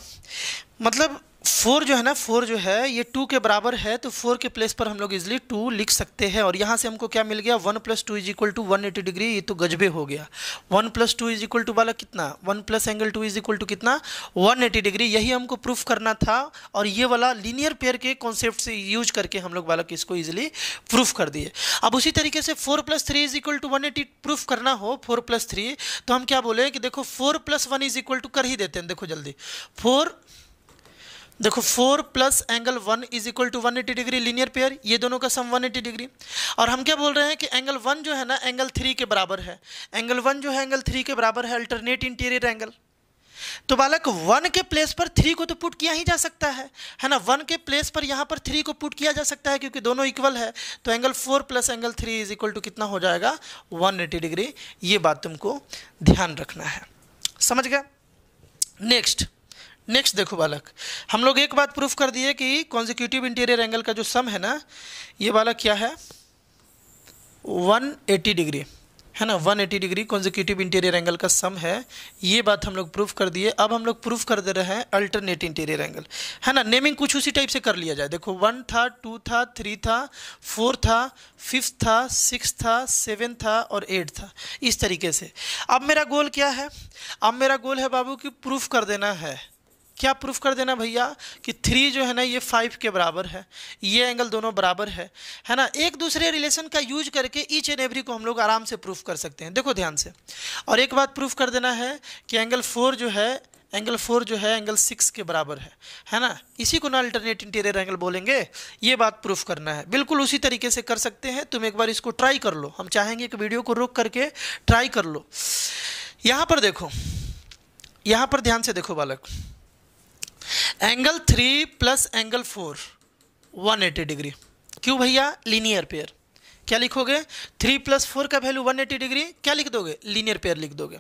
मतलब फोर जो है ना फोर जो है ये टू के बराबर है तो फोर के प्लेस पर हम लोग इजिली टू लिख सकते हैं और यहाँ से हमको क्या मिल गया one plus two is equal to one eighty degree ये तो गजबे हो गया one plus two is equal to वाला कितना one plus angle two is equal to कितना वन एटी डिग्री यही हमको प्रूफ करना था और ये वाला लीनियर पेयर के कॉन्सेप्ट से यूज करके हम लोग वाला इसको ईजिली प्रूफ कर दिए अब उसी तरीके से four plus three is equal to one eighty proof करना हो फोर प्लस थ्री तो हम क्या बोले कि देखो four plus one is equal to कर ही देते हैं देखो जल्दी फोर देखो four plus angle one is equal to one eighty degree linear pair ये दोनों का सम वन एटी डिग्री और हम क्या बोल रहे हैं कि एंगल वन जो है ना एंगल थ्री के बराबर है एंगल वन जो है एंगल थ्री के बराबर है अल्टरनेट इंटीरियर एंगल तो बालक वन के प्लेस पर थ्री को तो पुट किया ही जा सकता है है ना वन के प्लेस पर यहाँ पर थ्री को पुट किया जा सकता है क्योंकि दोनों इक्वल है तो angle four plus angle three is equal to कितना हो जाएगा वन एटी डिग्री ये बात तुमको ध्यान रखना है समझ गया नेक्स्ट नेक्स्ट देखो बालक हम लोग एक बात प्रूफ कर दिए कि कॉन्जिक्यूटिव इंटीरियर एंगल का जो सम है ना ये बालक क्या है 180 डिग्री है ना 180 डिग्री कॉन्जिक्यूटिव इंटीरियर एंगल का सम है ये बात हम लोग प्रूफ कर दिए अब हम लोग प्रूफ कर दे रहे हैं अल्टरनेट इंटीरियर एंगल है ना नेमिंग कुछ उसी टाइप से कर लिया जाए देखो वन था टू था थ्री था फोर था फिफ्थ था सिक्स था सेवन था और एट था इस तरीके से अब मेरा गोल क्या है अब मेरा गोल है बाबू कि प्रूफ कर देना है क्या प्रूफ कर देना भैया कि थ्री जो है ना ये फाइव के बराबर है ये एंगल दोनों बराबर है है ना एक दूसरे रिलेशन का यूज करके ईच एंड एवरी को हम लोग आराम से प्रूफ कर सकते हैं देखो ध्यान से और एक बात प्रूफ कर देना है कि एंगल फोर जो है एंगल फोर जो है एंगल सिक्स के बराबर है है ना इसी को ना अल्टरनेट इंटीरियर एंगल बोलेंगे ये बात प्रूफ करना है बिल्कुल उसी तरीके से कर सकते हैं तुम एक बार इसको ट्राई कर लो हम चाहेंगे कि वीडियो को रोक करके ट्राई कर लो यहाँ पर देखो यहाँ पर ध्यान से देखो बालक angle three plus angle four one eighty degree क्यों भैया लीनियर पेयर क्या लिखोगे थ्री प्लस फोर का वैल्यू वन एटी डिग्री क्या लिख दोगे लीनियर पेयर लिख दोगे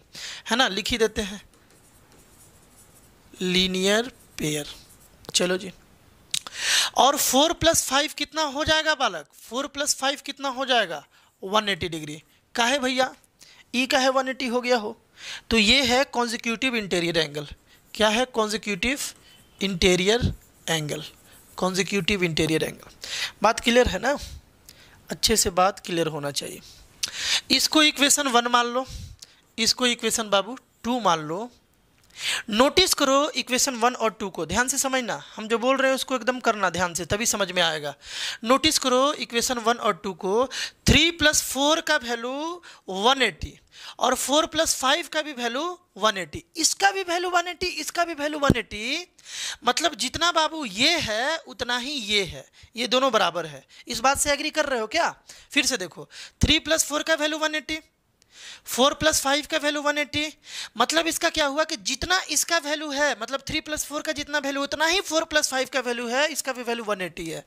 है ना लिख ही देते हैं लीनियर पेयर चलो जी और फोर प्लस फाइव कितना हो जाएगा बालक फोर प्लस फाइव कितना हो जाएगा वन एटी डिग्री का है भैया ई का है वन एटी हो गया हो तो ये है कॉन्जिक्यूटिव इंटेरियर एंगल क्या है consecutive interior angle consecutive interior angle बात क्लियर है ना अच्छे से बात क्लियर होना चाहिए इसको इक्वेशन वन मान लो इसको इक्वेशन बाबू टू मान लो नोटिस करो इक्वेशन वन और टू को ध्यान से समझना हम जो बोल रहे हैं उसको एकदम करना ध्यान से तभी समझ में आएगा नोटिस करो इक्वेशन वन और टू को थ्री प्लस फोर का वैल्यू वन एटी और फोर प्लस फाइव का भी वैल्यू वन एटी इसका भी वैल्यू वन एटी इसका भी वैल्यू वन एटी मतलब जितना बाबू ये है उतना ही ये है ये दोनों बराबर है इस बात से एग्री कर रहे हो क्या फिर से देखो थ्री प्लस फोर का value one eighty four plus five का वैल्यू वन एट्टी मतलब इसका क्या हुआ कि जितना इसका वैल्यू है मतलब थ्री प्लस फोर का जितना वैल्यू उतना ही फोर प्लस फाइव का वैल्यू है इसका भी वैल्यू वन एट्टी है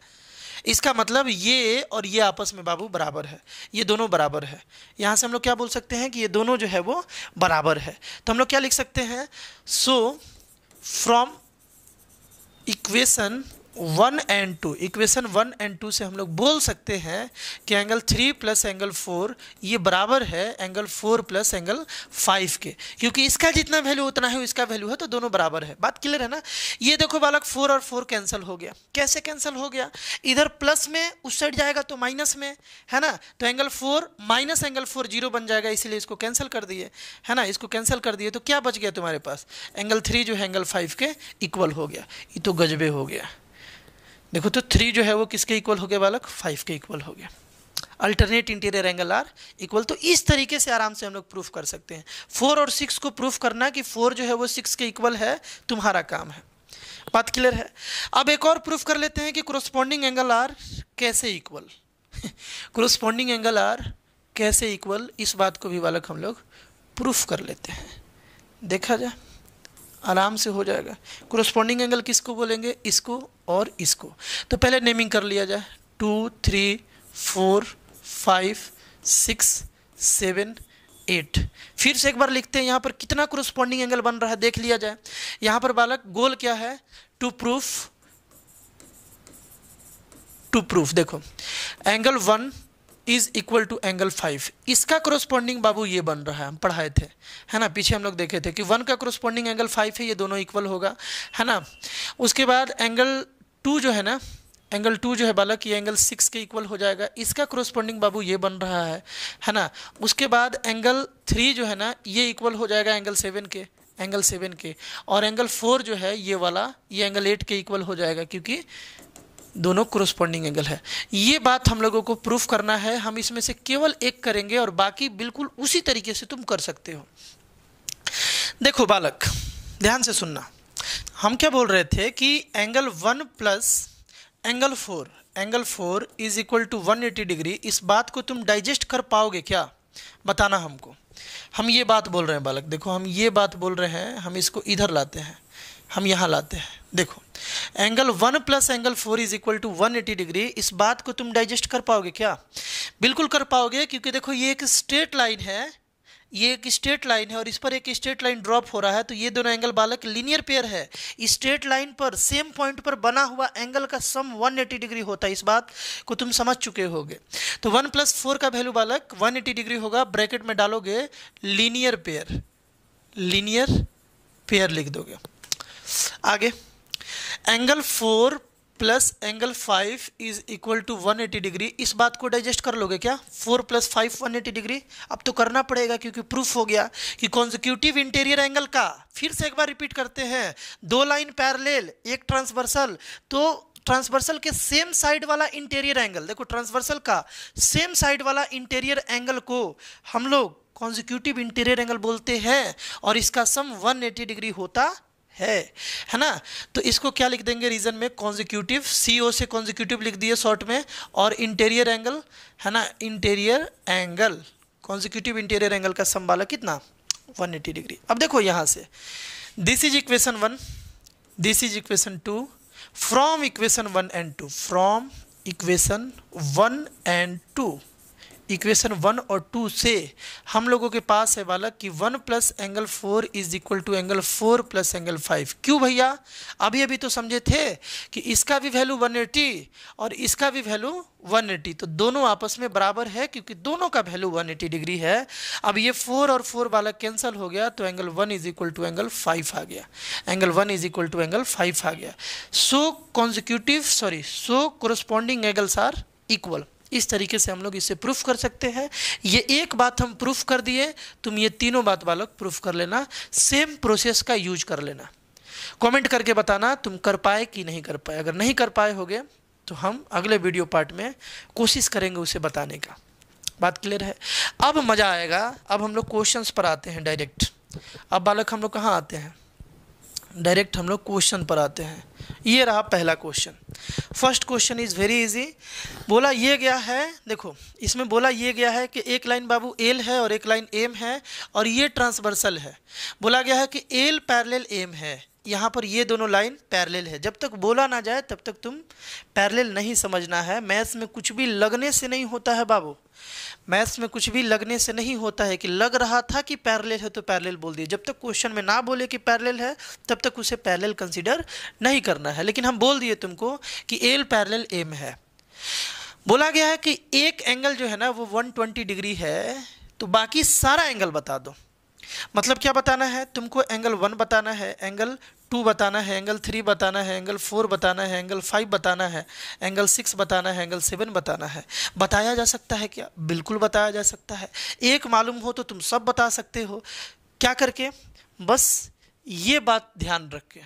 इसका मतलब ये और ये आपस में बाबू बराबर है ये दोनों बराबर है यहाँ से हम लोग क्या बोल सकते हैं कि ये दोनों जो है वो बराबर है तो हम लोग क्या लिख सकते हैं so from equation one and two equation one and two से हम लोग बोल सकते हैं कि angle three plus angle four ये बराबर है angle four plus angle five के क्योंकि इसका जितना वैल्यू उतना है इसका वैल्यू है तो दोनों बराबर है बात क्लियर है ना ये देखो बालक फोर और फोर कैंसिल हो गया कैसे कैंसिल हो गया इधर प्लस में उस साइड जाएगा तो माइनस में है ना तो angle four minus angle four zero बन जाएगा इसीलिए इसको कैंसिल कर दिए है ना इसको कैंसिल कर दिए तो क्या बच गया तुम्हारे पास एंगल थ्री जो है एंगल फाइव के इक्वल हो गया ये तो गजबे हो गया देखो तो थ्री जो है वो किसके इक्वल हो गया बालक फाइव के इक्वल हो गया alternate interior angle are equal तो इस तरीके से आराम से हम लोग प्रूफ कर सकते हैं फोर और सिक्स को प्रूफ करना कि फोर जो है वो सिक्स के इक्वल है तुम्हारा काम है बात क्लियर है अब एक और प्रूफ कर लेते हैं कि क्रोस्पॉन्डिंग एंगल आर कैसे इक्वल क्रोस्पॉन्डिंग एंगल आर कैसे इक्वल इस बात को भी बालक हम लोग प्रूफ कर लेते हैं देखा जाए आराम से हो जाएगा क्रोस्पॉन्डिंग एंगल किसको बोलेंगे इसको और इसको तो पहले नेमिंग कर लिया जाए two three four five six seven eight फिर से एक बार लिखते हैं यहाँ पर कितना क्रोस्पॉन्डिंग एंगल बन रहा है देख लिया जाए यहाँ पर बालक गोल क्या है टू प्रूफ टू प्रूफ देखो angle one is equal to angle five इसका क्रोस्पॉन्डिंग बाबू ये बन रहा है हम पढ़ाए थे है ना पीछे हम लोग देखे थे कि वन का क्रोस्पॉन्डिंग एंगल फाइव है ये दोनों इक्वल होगा है ना उसके बाद एंगल टू जो है ना एंगल टू जो है बालक ये एंगल सिक्स के इक्वल हो जाएगा इसका क्रोस्पॉन्डिंग बाबू ये बन रहा है है ना उसके बाद एंगल थ्री जो है ना ये इक्वल हो जाएगा एंगल सेवन के एंगल सेवन के और एंगल फोर जो है ये वाला ये एंगल एट के इक्वल हो जाएगा क्योंकि दोनों क्रोस्पॉन्डिंग एंगल है ये बात हम लोगों को प्रूफ करना है हम इसमें से केवल एक करेंगे और बाकी बिल्कुल उसी तरीके से तुम कर सकते हो देखो बालक ध्यान से सुनना हम क्या बोल रहे थे कि angle one plus angle four angle four is equal to one eighty degree इस बात को तुम डाइजेस्ट कर पाओगे क्या बताना हमको हम ये बात बोल रहे हैं बालक देखो हम ये बात बोल रहे हैं हम इसको इधर लाते हैं हम यहाँ लाते हैं देखो angle one plus angle four is equal to one eighty degree इस बात को तुम डाइजेस्ट कर पाओगे क्या बिल्कुल कर पाओगे क्योंकि देखो ये एक स्ट्रेट लाइन है ये एक स्ट्रेट लाइन है और इस पर एक स्ट्रेट लाइन ड्रॉप हो रहा है तो ये दोनों एंगल बालक लीनियर पेयर है स्ट्रेट लाइन पर सेम पॉइंट पर बना हुआ एंगल का सम 180 डिग्री होता है इस बात को तुम समझ चुके होगे तो 1 प्लस फोर का वैल्यू बालक 180 डिग्री होगा ब्रैकेट में डालोगे लीनियर पेयर लीनियर पेयर लिख दोगे आगे angle four plus angle five is equal to one eighty degree इस बात को डाइजेस्ट कर लोगे क्या four plus five one eighty degree अब तो करना पड़ेगा क्योंकि प्रूफ हो गया कि कॉन्जिक्यूटिव इंटीरियर एंगल का फिर से एक बार रिपीट करते हैं दो लाइन पैरेलल एक ट्रांसवर्सल तो ट्रांसवर्सल के सेम साइड वाला इंटीरियर एंगल देखो ट्रांसवर्सल का सेम साइड वाला इंटीरियर एंगल को हम लोग कॉन्जिक्यूटिव इंटीरियर एंगल बोलते हैं और इसका सम 180 डिग्री होता है है ना तो इसको क्या लिख देंगे रीजन में कॉन्जिक्यूटिव सी ओ से कॉन्जिक्यूटिव लिख दिए शॉर्ट में और इंटीरियर एंगल है ना interior angle consecutive interior angle का संभाला कितना 180 डिग्री अब देखो यहाँ से this is equation one this is equation two from equation one and two from equation one and two equation one और टू से हम लोगों के पास है बालक कि one plus angle four is equal to angle four plus angle five क्यों भैया अभी अभी तो समझे थे कि इसका भी वैल्यू वन एटी और इसका भी वैल्यू वन एटी तो दोनों आपस में बराबर है क्योंकि दोनों का वैल्यू वन एटी डिग्री है अब ये फोर और फोर वाला कैंसल हो गया तो angle one is equal to angle five आ गया angle one is equal to angle five आ गया so consecutive sorry so corresponding angles are equal इस तरीके से हम लोग इसे प्रूफ कर सकते हैं ये एक बात हम प्रूफ कर दिए तुम ये तीनों बात बालक प्रूफ कर लेना सेम प्रोसेस का यूज कर लेना कमेंट करके बताना तुम कर पाए कि नहीं कर पाए अगर नहीं कर पाए होगे तो हम अगले वीडियो पार्ट में कोशिश करेंगे उसे बताने का बात क्लियर है अब मज़ा आएगा अब हम लोग क्वेश्चंस पर आते हैं डायरेक्ट अब बालक हम लोग कहाँ आते हैं डायरेक्ट हम लोग क्वेश्चन पर आते हैं ये रहा पहला question first question is very easy बोला ये गया है देखो इसमें बोला ये गया है कि एक लाइन बाबू एल है और एक लाइन एम है और ये ट्रांसवर्सल है बोला गया है कि एल पैरेलल एम है यहाँ पर ये दोनों लाइन पैरेलल है जब तक बोला ना जाए तब तक तुम पैरेलल नहीं समझना है मैथ्स में कुछ भी लगने से नहीं होता है बाबू मैथ्स में कुछ भी लगने से नहीं होता है कि लग रहा था कि पैरेलल है तो पैरेलल बोल दिए जब तक क्वेश्चन में ना बोले कि पैरेलल है तब तक उसे पैरेलल कंसिडर नहीं करना है लेकिन हम बोल दिए तुमको कि एल पैरेलल एम है बोला गया है कि एक एंगल जो है ना वो 120 डिग्री है तो बाकी सारा एंगल बता दो मतलब क्या बताना है तुमको एंगल वन बताना है एंगल टू बताना है एंगल थ्री बताना है एंगल फोर बताना है एंगल फाइव बताना है एंगल सिक्स बताना है एंगल सेवन बताना है बताया जा सकता है क्या बिल्कुल बताया जा सकता है एक मालूम हो तो तुम सब बता सकते हो क्या करके बस ये बात ध्यान रख के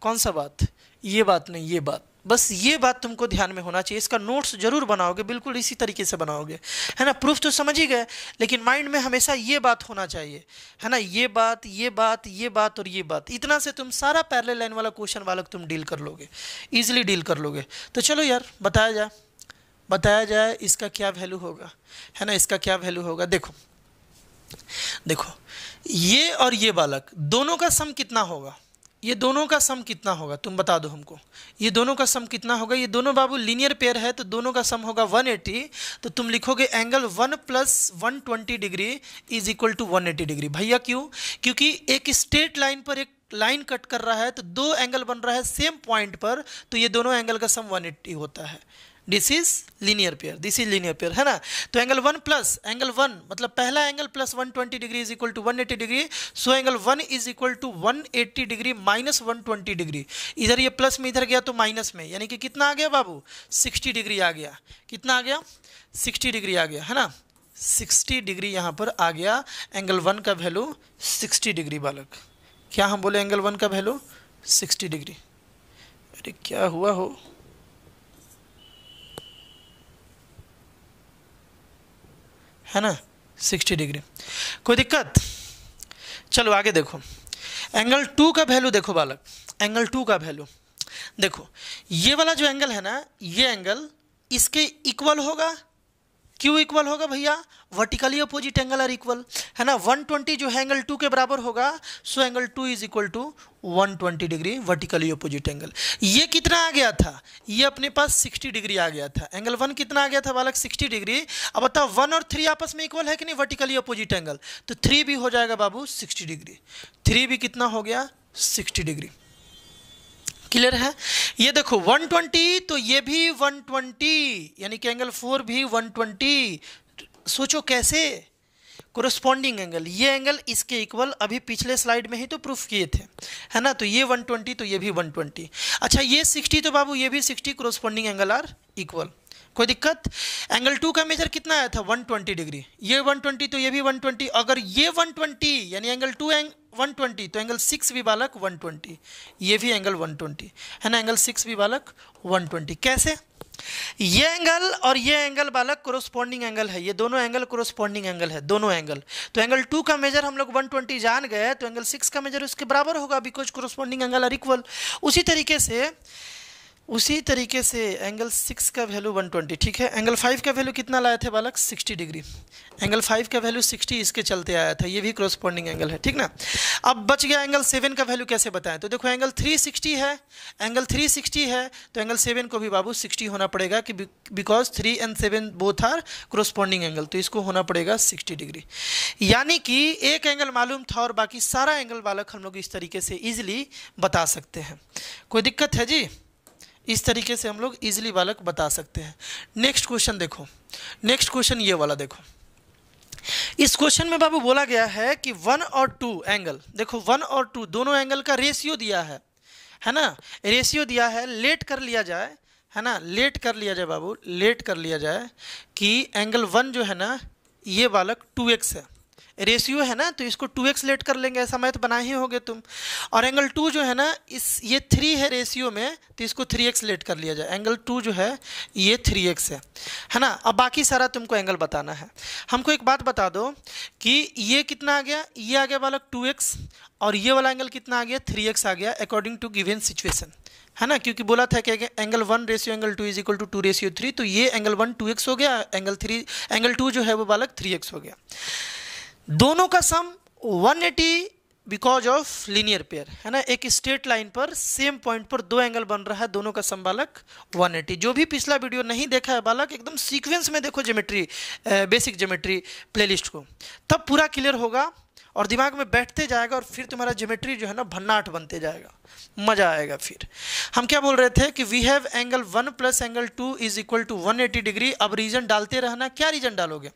कौन सा बात ये बात नहीं ये बात बस ये बात तुमको ध्यान में होना चाहिए इसका नोट्स जरूर बनाओगे बिल्कुल इसी तरीके से बनाओगे है ना प्रूफ तो समझ ही गए लेकिन माइंड में हमेशा ये बात होना चाहिए है ना ये बात ये बात ये बात और ये बात इतना से तुम सारा पैरले लाइन वाला क्वेश्चन वाला तुम डील कर लोगे ईजिली डील कर लोगे तो चलो यार बताया जाए बताया जाए इसका क्या वैल्यू होगा है ना इसका क्या वैल्यू होगा देखो देखो ये और ये बालक दोनों का सम कितना होगा ये दोनों का सम कितना होगा तुम बता दो हमको ये दोनों का सम कितना होगा ये दोनों बाबू लीनियर पेयर है तो दोनों का सम होगा 180 तो तुम लिखोगे angle 1 plus 120 degree is equal to 180 degree भैया क्यों क्योंकि एक स्ट्रेट लाइन पर एक लाइन कट कर रहा है तो दो एंगल बन रहा है सेम पॉइंट पर तो ये दोनों एंगल का सम 180 होता है this is linear pair this is linear pair है ना तो angle one plus angle one मतलब पहला angle plus one twenty degree is equal to one eighty degree so angle one is equal to one eighty degree minus one twenty degree इधर ये प्लस में इधर गया तो माइनस में यानी कि कितना आ गया बाबू सिक्सटी डिग्री आ गया कितना आ गया सिक्सटी डिग्री आ गया है ना सिक्सटी डिग्री यहाँ पर आ गया एंगल वन का वैल्यू सिक्सटी डिग्री बालक क्या हम बोले एंगल वन का वैल्यू सिक्सटी डिग्री अरे क्या हुआ हो है ना 60 डिग्री कोई दिक्कत चलो आगे देखो एंगल टू का वैल्यू देखो बालक एंगल टू का वैल्यू देखो ये वाला जो एंगल है ना ये एंगल इसके इक्वल होगा क्यों इक्वल होगा भैया vertically opposite angle are equal है ना 120 जो है एंगल टू के बराबर होगा so angle two is equal to 120 degree vertically opposite angle ये कितना आ गया था ये अपने पास 60 डिग्री आ गया था एंगल वन कितना आ गया था बालक 60 डिग्री अब बताओ वन और थ्री आपस में इक्वल है कि नहीं वर्टिकली अपोजिट एंगल तो थ्री भी हो जाएगा बाबू सिक्सटी डिग्री थ्री भी कितना हो गया सिक्सटी डिग्री क्लियर है ये देखो 120 तो ये भी 120 यानी कि एंगल फोर भी 120 सोचो कैसे कोरस्पॉन्डिंग एंगल ये एंगल इसके इक्वल अभी पिछले स्लाइड में ही तो प्रूफ किए थे है ना तो ये 120 तो ये भी 120 अच्छा ये 60 तो बाबू ये भी 60 कोरस्पॉन्डिंग एंगल आर इक्वल कोई दिक्कत एंगल टू का मेजर कितना आया था 120 डिग्री ये 120 तो ये भी 120 अगर ये 120 यानी एंगल टू एंग 120 तो एंगल सिक्स भी बालक 120 ये भी एंगल 120 है ना एंगल सिक्स भी बालक 120 कैसे ये एंगल और ये एंगल बालक क्रोस्पॉन्डिंग एंगल है ये दोनों एंगल क्रोस्पॉन्डिंग एंगल है दोनों एंगल तो एंगल टू का मेजर हम लोग 120 जान गए तो एंगल सिक्स का मेजर उसके बराबर होगा because corresponding angle are equal उसी तरीके से उसी तरीके से एंगल सिक्स का वैल्यू वन ट्वेंटी ठीक है एंगल फाइव का वैल्यू कितना लाए थे बालक सिक्सटी डिग्री एंगल फाइव का वैल्यू सिक्सटी इसके चलते आया था ये भी क्रॉसपॉन्डिंग एंगल है ठीक ना अब बच गया एंगल सेवन का वैल्यू कैसे बताएं तो देखो एंगल थ्री सिक्सटी है एंगल थ्री सिक्सटी है तो एंगल सेवन को भी बाबू सिक्सटी होना पड़ेगा कि because three and seven both are corresponding angle तो इसको होना पड़ेगा सिक्सटी डिग्री यानी कि एक एंगल मालूम था और बाकी सारा एंगल बालक हम लोग इस तरीके से ईजिली बता सकते हैं कोई दिक्कत है जी इस तरीके से हम लोग इजिली बालक बता सकते हैं नेक्स्ट क्वेश्चन देखो नेक्स्ट क्वेश्चन ये वाला देखो इस क्वेश्चन में बाबू बोला गया है कि वन और टू एंगल देखो वन और टू दोनों एंगल का रेशियो दिया है है ना रेशियो दिया है लेट कर लिया जाए है ना लेट कर लिया जाए बाबू लेट कर लिया जाए कि एंगल वन जो है ना ये बालक टू एक्स है रेशियो है ना तो इसको टू एक्स लेट कर लेंगे ऐसा मैथ तो ही होगे तुम और एंगल टू जो है ना इस ये थ्री है रेशियो में तो इसको थ्री एक्स लेट कर लिया जाए एंगल टू जो है ये थ्री एक्स है है ना अब बाकी सारा तुमको एंगल बताना है हमको एक बात बता दो कि ये कितना आ गया ये आ गया वाला टू एक्स और ये वाला एंगल कितना आ गया थ्री एक्स आ गया अकॉर्डिंग टू गिवेन सिचुएसन है ना क्योंकि बोला था कि angle one ratio angle two is equal to two ratio three तो ये एंगल वन टू एक्स हो गया एंगल थ्री एंगल टू जो है वो बालक थ्री एक्स हो गया दोनों का sum 180 because of linear pair है ना एक स्ट्रेट लाइन पर सेम पॉइंट पर दो एंगल बन रहा है दोनों का सम बालक 180 जो भी पिछला वीडियो नहीं देखा है बालक एकदम सीक्वेंस में देखो ज्योमेट्री बेसिक ज्योमेट्री प्लेलिस्ट को तब पूरा क्लियर होगा और दिमाग में बैठते जाएगा और फिर तुम्हारा ज्योमेट्री जो है ना भन्नाट बनते जाएगा मज़ा आएगा फिर हम क्या बोल रहे थे कि we have angle one plus angle two is equal to one degree अब रीजन डालते रहना क्या रीजन डालोगे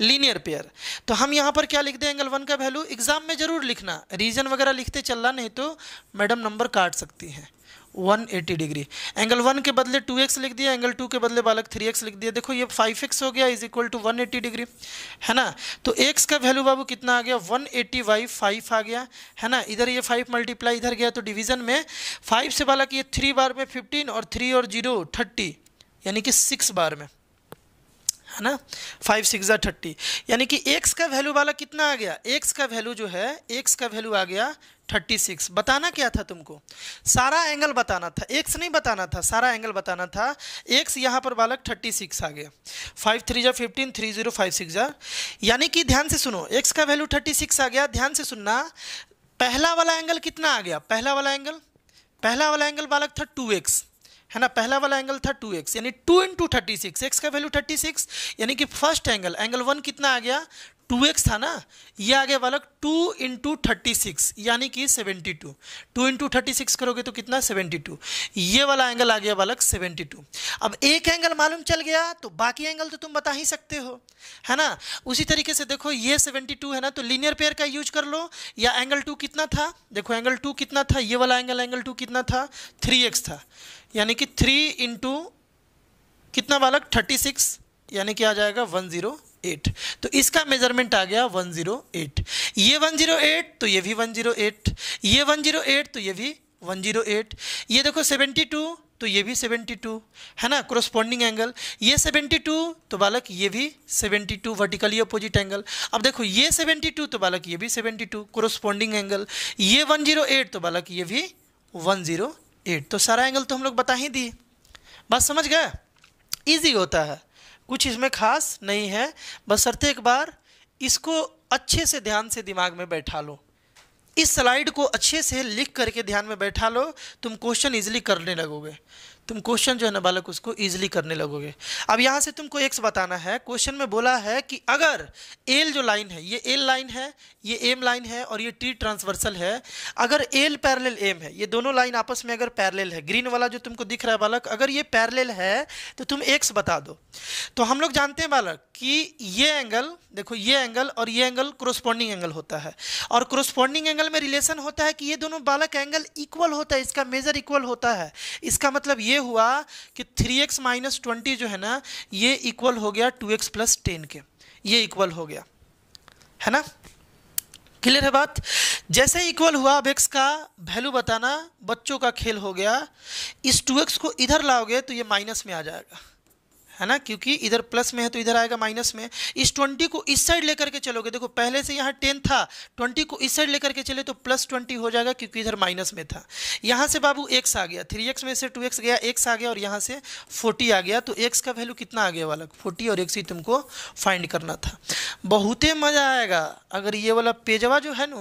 लीनियर पेयर तो हम यहाँ पर क्या लिख दें एंगल वन का वैल्यू एग्जाम में ज़रूर लिखना रीजन वगैरह लिखते चलना नहीं तो मैडम नंबर काट सकती हैं 180 डिग्री एंगल वन के बदले 2x लिख दिया एंगल टू के बदले बालक 3x लिख दिया देखो ये 5x हो गया इज इक्वल टू 180 डिग्री है ना तो x का वैल्यू बाबू कितना आ गया 180 एट्टी वाई फाइव आ गया है ना इधर ये 5 मल्टीप्लाई इधर गया तो डिवीजन में 5 से बालक ये थ्री बार में 15 और 3 और 0 30 यानी कि सिक्स बार में है ना फाइव सिक्स ज़ा थर्टी यानी कि x का वैल्यू वाला कितना आ गया x का वैल्यू जो है x का वैल्यू आ गया थर्टी सिक्स बताना क्या था तुमको सारा एंगल बताना था x नहीं बताना था सारा एंगल बताना था x यहाँ पर बालक थर्टी सिक्स आ गया फाइव थ्री जा fifteen three zero five six जा यानी कि ध्यान से सुनो x का वैल्यू थर्टी सिक्स आ गया ध्यान से सुनना पहला वाला एंगल कितना आ गया पहला वाला एंगल पहला वाला एंगल बालक था टू एक्स है ना पहला वाला एंगल था 2x यानी 2 इंटू थर्टी एक्स का वैल्यू 36 यानी कि फर्स्ट एंगल एंगल वन कितना आ गया 2x था ना ये आगे वाला 2 इंटू थर्टी यानी कि 72 टू टू इंटू थर्टी करोगे तो कितना 72 ये वाला एंगल आ गया वालक 72 अब एक एंगल मालूम चल गया तो बाकी एंगल तो तुम बता ही सकते हो है ना उसी तरीके से देखो ये 72 है ना तो लीनियर पेयर का यूज कर लो या एंगल टू कितना था देखो एंगल टू कितना था ये वाला एंगल एंगल टू कितना था थ्री था यानी कि थ्री इंटू कितना बालक थर्टी सिक्स यानी कि आ जाएगा वन ज़ीरो एट तो इसका मेजरमेंट आ गया वन ज़ीरो एट ये वन ज़ीरो एट तो ये भी वन ज़ीरो एट ये वन ज़ीरो एट तो ये भी वन ज़ीरो एट ये देखो सेवेंटी टू तो ये भी सेवेंटी टू है ना क्रोस्पॉन्डिंग एंगल ये सेवेंटी टू तो बालक ये भी seventy two vertically opposite angle अब देखो ये सेवेंटी टू तो बालक ये भी सेवेंटी टू क्रोस्पॉन्डिंग एंगल ये वन ज़ीरो एट तो बालक ये भी वन ज़ीरो एट तो सारा एंगल तो हम लोग बता ही दिए बात समझ गए ईजी होता है कुछ इसमें खास नहीं है बस सरते एक बार इसको अच्छे से ध्यान से दिमाग में बैठा लो इस स्लाइड को अच्छे से लिख करके ध्यान में बैठा लो तुम क्वेश्चन इजीली करने लगोगे तुम क्वेश्चन जो है ना बालक उसको ईजिली करने लगोगे अब यहाँ से तुमको एक्स बताना है क्वेश्चन में बोला है कि अगर एल जो लाइन है ये एल लाइन है ये एम लाइन है और ये टी ट्रांसवर्सल है अगर एल पैरेलल एम है ये दोनों लाइन आपस में अगर पैरेलल है ग्रीन वाला जो तुमको दिख रहा है बालक अगर ये पैरेलल है तो तुम एक्स बता दो तो हम लोग जानते हैं बालक कि ये एंगल देखो ये एंगल और ये एंगल क्रोस्पॉन्डिंग एंगल होता है और क्रोस्पॉन्डिंग एंगल में रिलेशन होता है कि ये दोनों बालक एंगल इक्वल होता है इसका मेजर इक्वल होता है इसका मतलब ये हुआ कि थ्री एक्स माइनस ट्वेंटी जो है ना ये इक्वल हो गया टू एक्स प्लस टेन के ये इक्वल हो गया है ना क्लियर है बात जैसे इक्वल हुआ अब एक्स का वैल्यू बताना बच्चों का खेल हो गया इस टू एक्स को इधर लाओगे तो ये माइनस में आ जाएगा है ना क्योंकि इधर प्लस में है तो इधर आएगा माइनस में इस ट्वेंटी को इस साइड लेकर के चलोगे देखो पहले से यहाँ टेन था ट्वेंटी को इस साइड लेकर के चले तो प्लस ट्वेंटी हो जाएगा क्योंकि इधर माइनस में था यहाँ से बाबू एक्स आ गया थ्री एक्स में से टू एक्स गया एक्स आ गया और यहाँ से फोर्टी आ गया तो एक्स का वैल्यू कितना आ गया वाला फोर्टी और एक्स ही तुमको फाइंड करना था बहुत ही मज़ा आएगा अगर ये वाला पेजवा जो है ना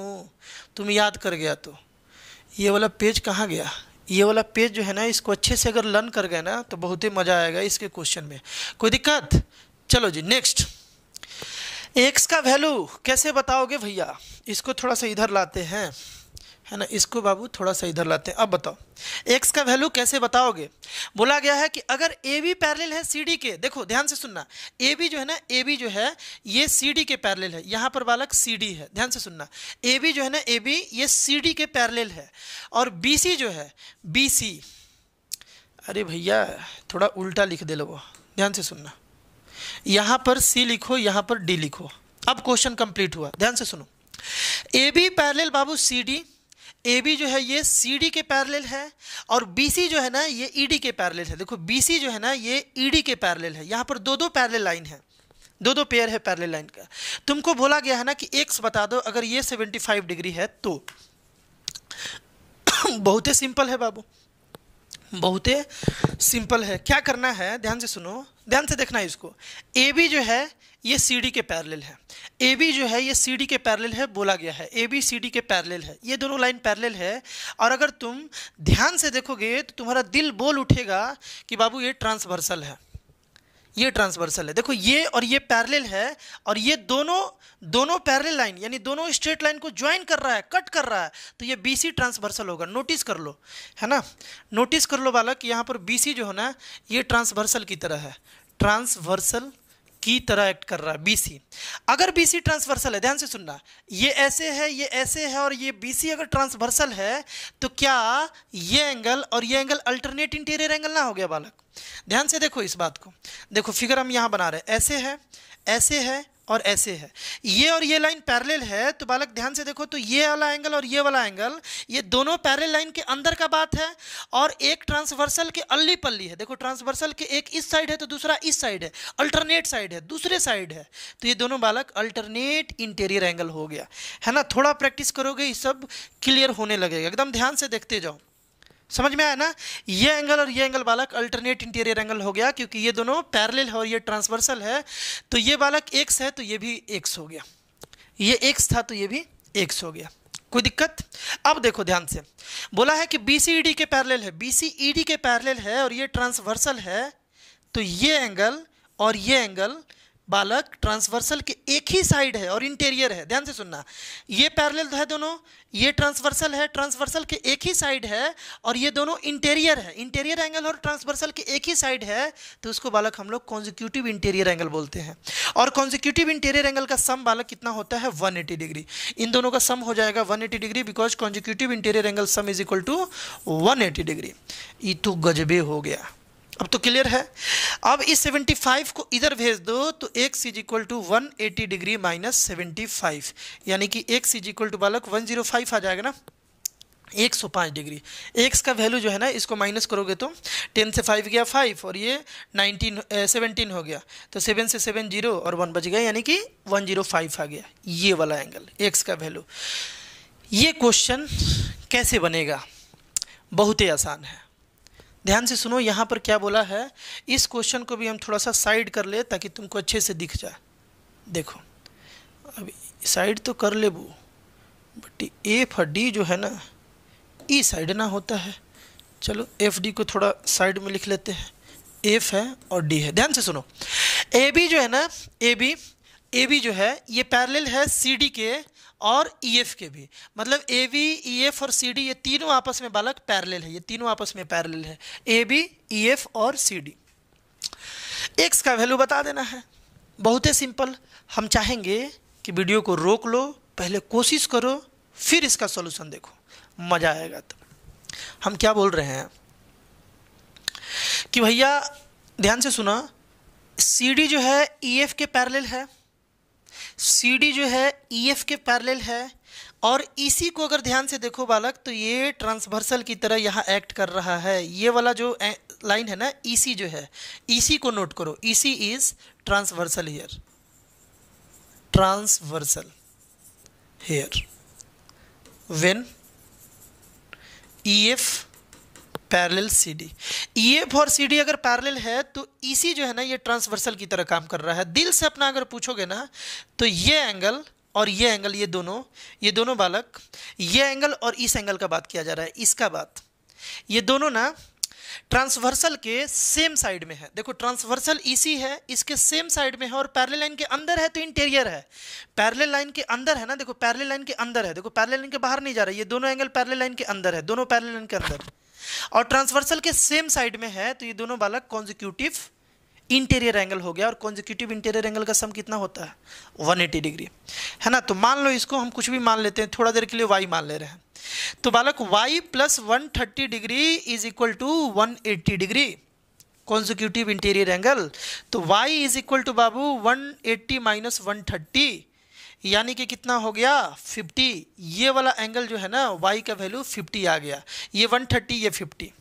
तुम याद कर गया तो ये वाला पेज कहाँ गया ये वाला पेज जो है ना इसको अच्छे से अगर लर्न कर गए ना तो बहुत ही मज़ा आएगा इसके क्वेश्चन में कोई दिक्कत चलो जी नेक्स्ट एक्स का वैल्यू कैसे बताओगे भैया इसको थोड़ा सा इधर लाते हैं है ना इसको बाबू थोड़ा सा इधर लाते हैं अब बताओ एक्स का वैल्यू कैसे बताओगे बोला गया है कि अगर ए बी पैरलेल है सी डी के देखो ध्यान से सुनना ए बी जो है ना ए बी जो है ये सी डी के पैरलेल है यहाँ पर बालक सी डी है ध्यान से सुनना ए बी जो है ना ए बी ये सी डी के पैरलेल है और बी सी जो है बी सी अरे भैया थोड़ा उल्टा लिख दे लो ध्यान से सुनना यहाँ पर सी लिखो यहाँ पर डी लिखो अब क्वेश्चन कंप्लीट हुआ ध्यान से सुनो ए बी पैरलेल बाबू सी डी ए बी जो है ये सी डी के पैरेलल है और बी सी जो है ना ये ई e डी के पैरेलल है देखो बी सी जो है ना ये ई e डी के पैरेलल है यहाँ पर दो दो पैरेलल लाइन है दो दो पेयर है पैरेलल लाइन का तुमको बोला गया है ना कि एक्स बता दो अगर ये सेवेंटी फाइव डिग्री है तो (coughs) बहुत ही सिंपल है बाबू बहुत ही सिंपल है क्या करना है ध्यान से सुनो ध्यान से देखना है इसको ए बी जो है ये सी डी के पैरेलल है ए बी जो है ये सी डी के पैरेलल है बोला गया है ए बी सी डी के पैरेलल है ये दोनों लाइन पैरेलल है और अगर तुम ध्यान से देखोगे तो तुम्हारा दिल बोल उठेगा कि बाबू ये ट्रांसवर्सल है ये ट्रांसवर्सल है देखो ये और ये पैरेलल है और ये दोनों दोनों पैरेलल लाइन यानी दोनों स्ट्रेट लाइन को ज्वाइन कर रहा है कट कर रहा है तो ये बी सी ट्रांसवर्सल होगा नोटिस कर लो है ना नोटिस कर लो बालक यहाँ पर बी सी जो है ना ये ट्रांसवर्सल की तरह है ट्रांसवर्सल की तरह एक्ट कर रहा है बीसी अगर बीसी ट्रांसवर्सल है ध्यान से सुनना ये ऐसे है ये ऐसे है और ये बीसी अगर ट्रांसवर्सल है तो क्या ये एंगल और ये एंगल अल्टरनेट इंटीरियर एंगल ना हो गया बालक ध्यान से देखो इस बात को देखो फिगर हम यहाँ बना रहे हैं ऐसे है ऐसे है और ऐसे है ये और ये लाइन पैरेलल है तो बालक ध्यान से देखो तो ये वाला एंगल और ये वाला एंगल ये दोनों पैरेलल लाइन के अंदर का बात है और एक ट्रांसवर्सल के अल्ली पल्ली है देखो ट्रांसवर्सल के एक इस साइड है तो दूसरा इस साइड है अल्टरनेट साइड है दूसरे साइड है तो ये दोनों बालक अल्टरनेट इंटीरियर एंगल हो गया है ना थोड़ा प्रैक्टिस करोगे ये सब क्लियर होने लगेगा एकदम ध्यान से देखते जाओ समझ में आया ना ये एंगल और ये एंगल बालक अल्टरनेट इंटीरियर एंगल हो गया क्योंकि ये दोनों पैरेलल है और ये ट्रांसवर्सल है तो ये बालक एक्स है तो ये भी एक्स हो गया ये एक्स था तो ये भी एक्स हो गया कोई दिक्कत अब देखो ध्यान से बोला है कि बी सी ई डी के पैरेलल है बी सी ई डी के पैरेलल है और ये ट्रांसवर्सल है तो ये एंगल और ये एंगल बालक ट्रांसवर्सल के एक ही साइड है और इंटीरियर है ध्यान से सुनना ये पैरेलल है दोनों ये ट्रांसवर्सल है ट्रांसवर्सल के एक ही साइड है और ये दोनों इंटीरियर है इंटीरियर एंगल और ट्रांसवर्सल के एक ही साइड है तो उसको बालक हम लोग कॉन्जिक्यूटिव इंटीरियर एंगल बोलते हैं और कॉन्जिक्यूटिव इंटीरियर एंगल का सम बालक कितना होता है 180 डिग्री इन दोनों का सम हो जाएगा 180 degree because consecutive interior angle sum is equal to 180 degree ये तो गजबे हो गया अब तो क्लियर है अब इस 75 को इधर भेज दो तो x is equal to one degree minus seventy यानी कि एक्स इज इक्वल टू बालक 105 आ जाएगा ना 105 डिग्री एक्स का वैल्यू जो है ना इसको माइनस करोगे तो 10 से 5 गया 5 और ये 19 17 हो गया तो 7 से 7 जीरो और 1 बच गया यानी कि 105 आ गया ये वाला एंगल एक्स का वैल्यू ये क्वेश्चन कैसे बनेगा बहुत ही आसान है ध्यान से सुनो यहाँ पर क्या बोला है इस क्वेश्चन को भी हम थोड़ा सा साइड कर ले ताकि तुमको अच्छे से दिख जाए देखो अब साइड तो कर ले वो बट एफ डी जो है ना ई e साइड ना होता है चलो एफ डी को थोड़ा साइड में लिख लेते हैं एफ है और डी है ध्यान से सुनो ए बी जो है ना ए बी ए बी जो है ये पैरेलल है सी डी के और ई e एफ के भी मतलब ए बी ई एफ और सी डी ये तीनों आपस में बालक पैरेलल है ये तीनों आपस में पैरेलल है ए बी ई एफ और सी डी एक्स का वैल्यू बता देना है बहुत ही सिंपल हम चाहेंगे कि वीडियो को रोक लो पहले कोशिश करो फिर इसका सॉल्यूशन देखो मज़ा आएगा तो हम क्या बोल रहे हैं कि भैया ध्यान से सुना सी डी जो है ई e एफ के पैरेलल है सी डी जो है ई e एफ के पैरेलल है और इसी e को अगर ध्यान से देखो बालक तो ये ट्रांसवर्सल की तरह यहाँ एक्ट कर रहा है ये वाला जो लाइन है ना सी e जो है सी को नोट करो C is transversal here transversal here when E F parallel CD F और डी अगर पैरेलल है तो ईसी जो है ना ये ट्रांसवर्सल की तरह काम कर रहा है दिल से अपना अगर पूछोगे ना तो ये एंगल और ये एंगल ये दोनों ये दोनों बालक ये एंगल और इस एंगल का बात किया जा रहा है इसका बात ये दोनों ना ट्रांसवर्सल के सेम साइड में है देखो ट्रांसवर्सल इसी है इसके सेम साइड में है और पैरेलल लाइन के अंदर है तो इंटीरियर है पैरेलल लाइन के अंदर है ना देखो पैरेलल लाइन के अंदर है देखो पैरेलल लाइन के बाहर नहीं जा रहा है ये दोनों एंगल पैरेलल लाइन के अंदर है दोनों पैरेलल लाइन के अंदर और ट्रांसवर्सल के सेम साइड में है तो ये दोनों बालक कॉन्जिक्यूटिव इंटीरियर एंगल हो गया और कॉन्जिक्यूटिव इंटीरियर एंगल का सम कितना होता है 180 डिग्री है ना तो मान लो इसको हम कुछ भी मान लेते हैं थोड़ा देर के लिए वाई मान ले रहे हैं तो बालक y plus one degree is equal to one degree consecutive interior angle तो वाई इज इक्वल टू बाबू one eighty minus one thirty यानी कि कितना हो गया 50 ये वाला एंगल जो है ना y का वैल्यू 50 आ गया ये 130 ये 50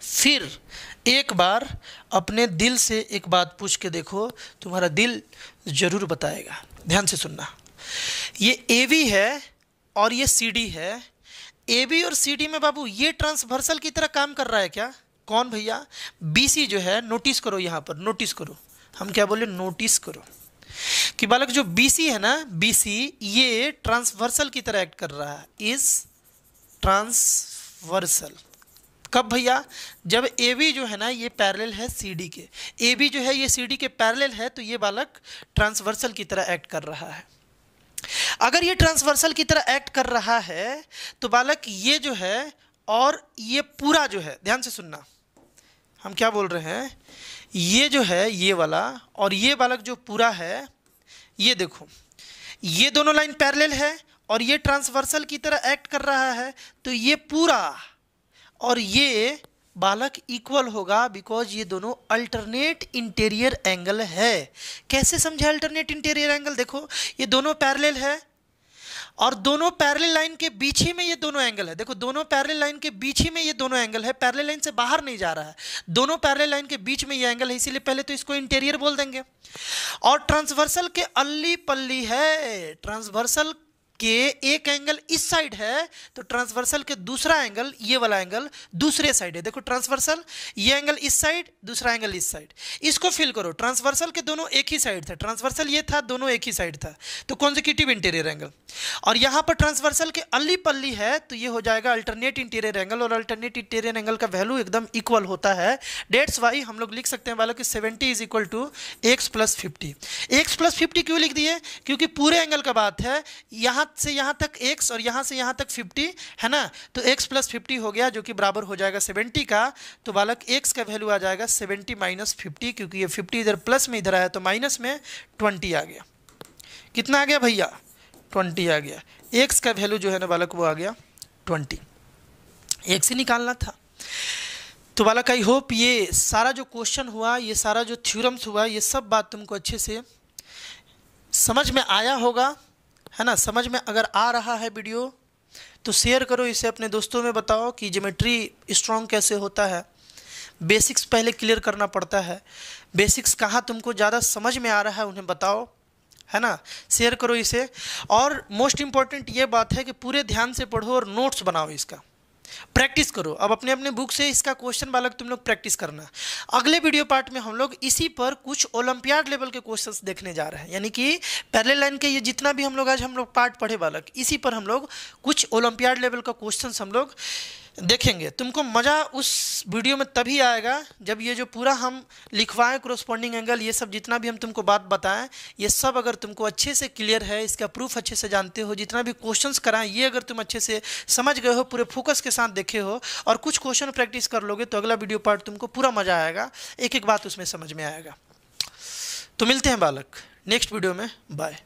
फिर एक बार अपने दिल से एक बात पूछ के देखो तुम्हारा दिल ज़रूर बताएगा ध्यान से सुनना ये ए वी है और ये सी डी है ए बी और सी डी में बाबू ये ट्रांसवर्सल की तरह काम कर रहा है क्या कौन भैया बी सी जो है नोटिस करो यहाँ पर नोटिस करो हम क्या बोले नोटिस करो कि बालक जो BC है ना BC ये ट्रांसवर्सल की तरह एक्ट कर रहा है इज ट्रांसवर्सल कब भैया जब ए बी जो है ना ये पैरेलल है सी डी के ए बी जो है ये सी डी के पैरेलल है तो ये बालक ट्रांसवर्सल की तरह एक्ट कर रहा है अगर ये ट्रांसवर्सल की तरह एक्ट कर रहा है तो बालक ये जो है और ये पूरा जो है ध्यान से सुनना हम क्या बोल रहे हैं ये जो है ये वाला और ये बालक जो पूरा है ये देखो ये दोनों लाइन पैरेलल है और ये ट्रांसवर्सल की तरह एक्ट कर रहा है तो ये पूरा और ये बालक इक्वल होगा बिकॉज ये दोनों अल्टरनेट इंटीरियर एंगल है कैसे समझा अल्टरनेट इंटीरियर एंगल देखो ये दोनों पैरेलल है और दोनों पैरल लाइन के बीच ही में ये दोनों एंगल है देखो दोनों पैरल लाइन के बीच ही में ये दोनों एंगल है पैरल लाइन से बाहर नहीं जा रहा है दोनों पैरल लाइन के बीच में ये एंगल है इसीलिए पहले तो इसको इंटीरियर बोल देंगे और ट्रांसवर्सल के अल्ली पल्ली है ट्रांसवर्सल कि एक एंगल इस साइड है तो ट्रांसवर्सल के दूसरा एंगल ये वाला एंगल दूसरे साइड है देखो ट्रांसवर्सल ये एंगल इस साइड दूसरा एंगल इस साइड इसको फिल करो ट्रांसवर्सल के दोनों एक ही साइड था ट्रांसवर्सल ये था दोनों एक ही साइड था तो कॉन्जिक्यूटिव इंटीरियर एंगल और यहाँ पर ट्रांसवर्सल के अल्ली पल्ली है तो ये हो जाएगा अल्टरनेट इंटीरियर एंगल और अल्टरनेट इंटीरियर एंगल का वैल्यू एकदम इक्वल होता है डेट्स वाई हम लोग लिख सकते हैं वालों कि seventy is equal to x plus fifty x plus fifty क्यों लिख दिए क्योंकि पूरे एंगल का बात है यहाँ से यहाँ तक x और यहाँ से यहाँ तक 50 है ना तो x प्लस फिफ्टी हो गया जो कि बराबर हो जाएगा 70 का तो बालक x का वैल्यू आ जाएगा 70 माइनस फिफ्टी क्योंकि ये 50 इधर प्लस में इधर आया तो माइनस में 20 आ गया कितना आ गया भैया 20 आ गया x का वैल्यू जो है ना बालक वो आ गया 20 एक से निकालना था तो बालक आई होप ये सारा जो क्वेश्चन हुआ ये सारा जो थ्यूरम्स हुआ ये सब बात तुमको अच्छे से समझ में आया होगा है ना समझ में अगर आ रहा है वीडियो तो शेयर करो इसे अपने दोस्तों में बताओ कि जोमेट्री स्ट्रॉन्ग कैसे होता है बेसिक्स पहले क्लियर करना पड़ता है बेसिक्स कहाँ तुमको ज़्यादा समझ में आ रहा है उन्हें बताओ है ना शेयर करो इसे और मोस्ट इम्पॉर्टेंट ये बात है कि पूरे ध्यान से पढ़ो और नोट्स बनाओ इसका प्रैक्टिस करो अब अपने अपने बुक से इसका क्वेश्चन बालक तुम लोग प्रैक्टिस करना अगले वीडियो पार्ट में हम लोग इसी पर कुछ ओलंपियाड लेवल के क्वेश्चन देखने जा रहे हैं यानी कि पहले लाइन के ये जितना भी हम लोग आज हम लोग पार्ट पढ़े बालक इसी पर हम लोग कुछ ओलंपियाड लेवल का क्वेश्चन हम लोग देखेंगे तुमको मज़ा उस वीडियो में तभी आएगा जब ये जो पूरा हम लिखवाएं क्रोस्पॉन्डिंग एंगल ये सब जितना भी हम तुमको बात बताएं ये सब अगर तुमको अच्छे से क्लियर है इसका प्रूफ अच्छे से जानते हो जितना भी क्वेश्चंस कराएं ये अगर तुम अच्छे से समझ गए हो पूरे फोकस के साथ देखे हो और कुछ क्वेश्चन प्रैक्टिस कर लोगे तो अगला वीडियो पार्ट तुमको पूरा मज़ा आएगा एक एक बात उसमें समझ में आएगा तो मिलते हैं बालक नेक्स्ट वीडियो में बाय